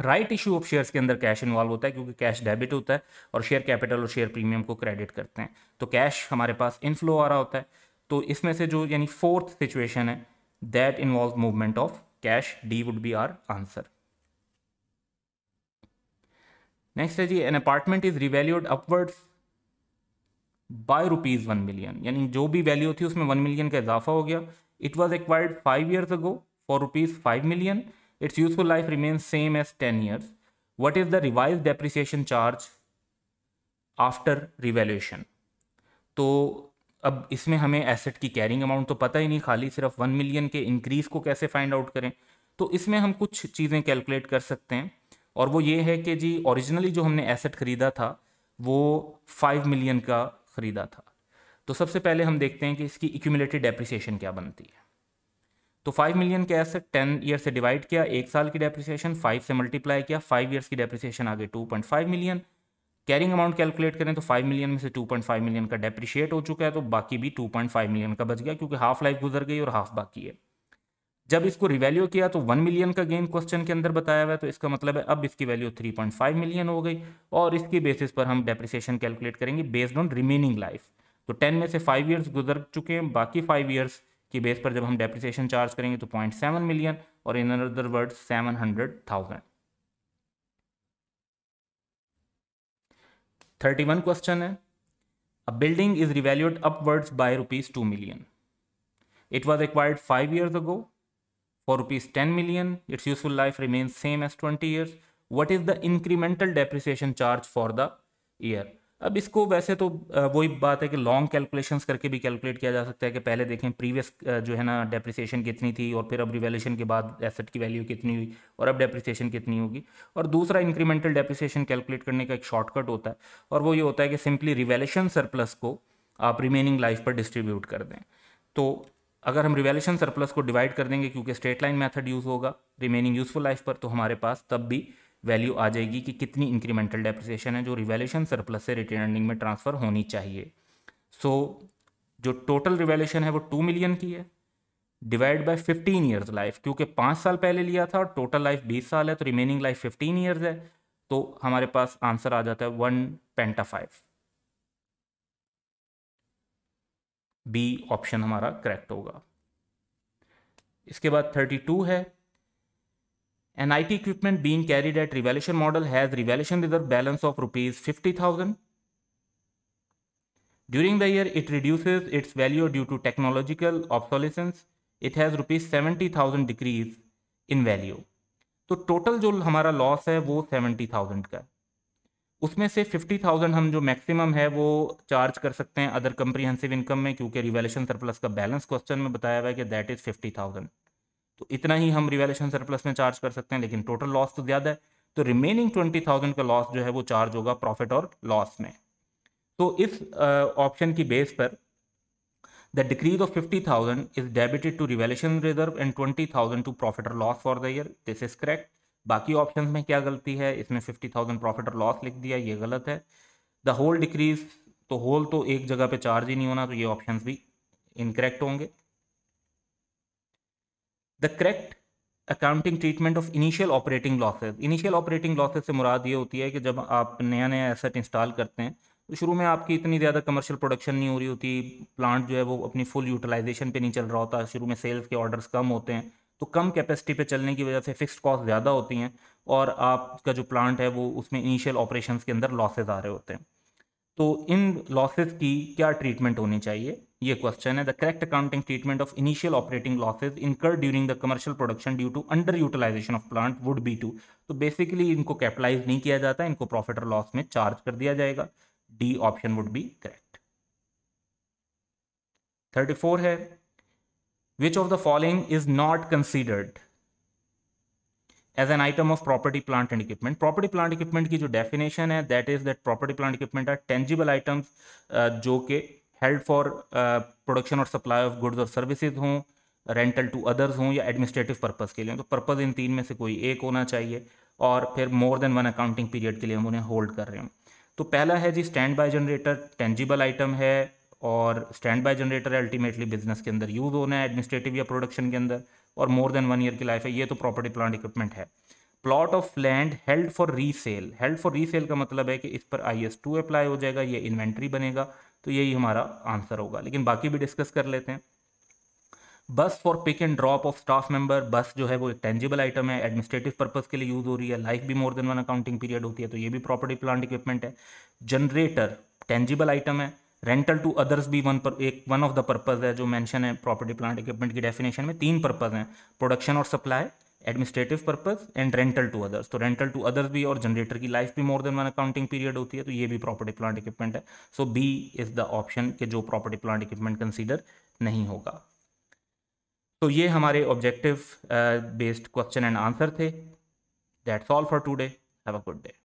राइट इशू ऑफ शेयर्स के अंदर कैश इन्वॉल्व होता है क्योंकि कैश डेबिट होता है और शेयर कैपिटल और शेयर प्रीमियम को क्रेडिट करते हैं तो कैश हमारे पास इनफ्लो आ रहा होता है तो इसमें से जो यानी फोर्थ सिचुएशन है that involve movement of cash D would be our answer next है जी an apartment is revalued upward by rupees one million यानी जो भी वैल्यू थी उसमें वन मिलियन का इजाफा हो गया it was acquired five years ago for rupees five million its useful life remains same as ten years what is the revise depreciation charge after revaluation तो अब इसमें हमें एसेट की कैरिंग अमाउंट तो पता ही नहीं खाली सिर्फ वन मिलियन के इंक्रीज़ को कैसे फाइंड आउट करें तो इसमें हम कुछ चीज़ें कैलकुलेट कर सकते हैं और वो ये है कि जी ओरिजिनली जो हमने एसेट ख़रीदा था वो फाइव मिलियन का ख़रीदा था तो सबसे पहले हम देखते हैं कि इसकी इक्यूमुलेटेड डेप्रिसिएशन क्या बनती है तो फाइव मिलियन के एसेट टेन ईयर से डिवाइड किया एक साल की डेप्रिसिएशन फाइव से मल्टीप्लाई किया फाइव ईयर्स की डेप्रिसिएशन आगे two point five million carrying amount calculate करें तो फाइव मिलियन में से टू पॉइंट फाइव मिलियन का डेप्रिशिएट हो चुका है तो बाकी भी टू पॉइंट फाइव मिलियन का बच गया क्योंकि हाफ लाइफ गुजर गई और हाफ बाकी है जब इसको रिवैल्यू किया तो वन मिलियन का गेन क्वेश्चन के अंदर बताया हुआ है तो इसका मतलब है अब इसकी value three point five million हो गई और इसके बेसिस पर हम डेप्रिसिएशन कैलकुलेट करेंगे बेस्ड ऑन रिमेनिंग लाइफ तो टेन में से फाइव ईयर्स गुजर चुके हैं बाकी फाइव ईयर्स की बेस पर जब हम डेप्रिसिएशन चार्ज करेंगे तो पॉइंट सेवन मिलियन और in other word seven hundred thousand thirty one question है a building is revalued upwards by rupees two million it was acquired five years ago For rupees 10 million, its useful life remains same as 20 years. What is the incremental depreciation charge for the year? अब इसको वैसे तो वही बात है कि long calculations करके भी कैलकुलेट किया जा सकता है कि पहले देखें प्रीवियस जो है ना डेप्रिसिएशन कितनी थी और फिर अब रिवेल्यूशन के बाद एसेट की वैल्यू कितनी हुई और अब डेप्रिसिएशन कितनी होगी और दूसरा इंक्रीमेंटल डेप्रिसिएशन कैलकुलेट करने का एक शॉर्टकट होता है और वो ये होता है कि सिंपली रिवेल्यूशन सरप्लस को आप रिमेनिंग लाइफ पर डिस्ट्रीब्यूट कर दें तो अगर हम रिवेल्यूशन सरप्लस को डिवाइड कर देंगे क्योंकि स्ट्रेट लाइन मैथड यूज़ होगा रिमेनिंग यूजफुल लाइफ पर तो हमारे पास तब भी वैल्यू आ जाएगी कि कितनी इंक्रीमेंटल डेप्रिसिएशन है जो रिवेल्यूशन सरप्लस से रिटेन अर्निंग में ट्रांसफ़र होनी चाहिए सो so, जो टोटल रिवेल्यूशन है वो टू मिलियन की है divide by fifteen years life क्योंकि पाँच साल पहले लिया था और टोटल लाइफ बीस साल है तो रिमेनिंग लाइफ फिफ्टीन ईयर्स है तो हमारे पास आंसर आ जाता है one point five B option हमारा करेक्ट होगा इसके बाद 32 है an I T equipment being carried at revaluation model has revaluation reserve balance of rupees fifty thousand during the year it reduces its value due to technological obsolescence it has rupees seventy thousand decrease in value तो total जो हमारा loss है वो seventy thousand का उसमें से fifty thousand हम जो मैक्सिमम है वो चार्ज कर सकते हैं अदर कंप्रीहेंसिव इनकम में क्योंकि रिवेलेशन सरप्लस का बैलेंस क्वेश्चन में बताया हुआ है कि दैट इज़ फिफ्टी थाउजेंड तो इतना ही हम रिवेलेशन सरप्लस में चार्ज कर सकते हैं लेकिन टोटल लॉस तो ज़्यादा है तो रिमेनिंग ट्वेंटी थाउजेंड का लॉस जो है वो चार्ज होगा प्रॉफिट और लॉस में तो इस ऑप्शन uh, की बेस पर the decrease of fifty thousand is debited to revaluation reserve and twenty thousand to profit और loss for the year this is correct बाकी ऑप्शन में क्या गलती है इसमें फिफ्टी थाउजेंड प्रॉफिट और लॉस लिख दिया ये गलत है द होल डिक्रीज तो होल तो एक जगह पे चार्ज ही नहीं होना तो ये ऑप्शन भी इनकरेक्ट होंगे the correct accounting treatment of initial operating losses initial operating losses से मुराद ये होती है कि जब आप नया नया एसेट इंस्टॉल करते हैं तो शुरू में आपकी इतनी ज़्यादा कमर्शियल प्रोडक्शन नहीं हो रही होती प्लांट जो है वो अपनी फुल यूटिलाइजेशन पे नहीं चल रहा होता शुरू में सेल्स के ऑर्डर्स कम होते हैं तो कम कैपेसिटी पे चलने की वजह से फिक्स्ड कॉस्ट ज़्यादा होती हैं और आपका जो प्लांट है वो उसमें इनिशियल ऑपरेशंस के अंदर लॉसेज आ रहे होते हैं तो इन लॉसेज की क्या ट्रीटमेंट होनी चाहिए ये क्वेश्चन है the correct accounting treatment of initial operating losses incur during the commercial production due to under utilization of plant would be to तो बेसिकली इनको कैपिटलाइज नहीं किया जाता इनको प्रॉफिट और लॉस में चार्ज कर दिया जाएगा D option would be correct thirty four है which of the following is not considered as an item of property plant and equipment property plant equipment की जो definition है that is that property plant equipment are tangible items uh, जो के held for uh, production और supply of goods और services हों rental to others हों या एडमिनिस्ट्रेटिव पर्पज़ के लिए तो पर्पज़ इन तीन में से कोई एक होना चाहिए और फिर more than one accounting period के लिए हम उन्हें होल्ड कर रहे हैं तो पहला है जी standby generator tangible item है और स्टैंड बाय जनरेटर है अल्टीमेटली बिजनेस के अंदर यूज़ होना है एडमिनिस्ट्रेटिव या प्रोडक्शन के अंदर और मोर देन वन ईयर की लाइफ है ये तो प्रॉपर्टी प्लांट इक्विपमेंट है plot of land held for resale held for resale का मतलब है कि इस पर आई एस टू अप्लाई हो जाएगा ये इन्वेंट्री बनेगा तो यही हमारा आंसर होगा लेकिन बाकी भी डिस्कस कर लेते हैं bus for pick and drop off staff member bus जो है वो एक टेंजिबल आइटम है एडमिनिस्ट्रेटिव पर्पस के लिए यूज़ हो रही है लाइफ भी more than one accounting period होती है तो ये भी प्रॉपर्टी प्लांट इक्विपमेंट है जनरेटर टेंजिबल आइटम है रेंटल टू अदर्स भी वन पर एक वन ऑफ द पर्पज़ है जो मेंशन है प्रॉपर्टी प्लांट इक्विपमेंट की डेफिनेशन में तीन पर्पज़ हैं प्रोडक्शन और supply administrative purpose and rental to others तो रेंटल टू अदर्स भी और जनरेटर की लाइफ भी more than one accounting period होती है तो ये भी प्रॉपर्टी प्लांट इक्विपमेंट है so B is the option के जो प्रॉपर्टी प्लांट इक्विपमेंट कंसिडर नहीं होगा तो ये हमारे objective based question and answer थे that's all for today have a good day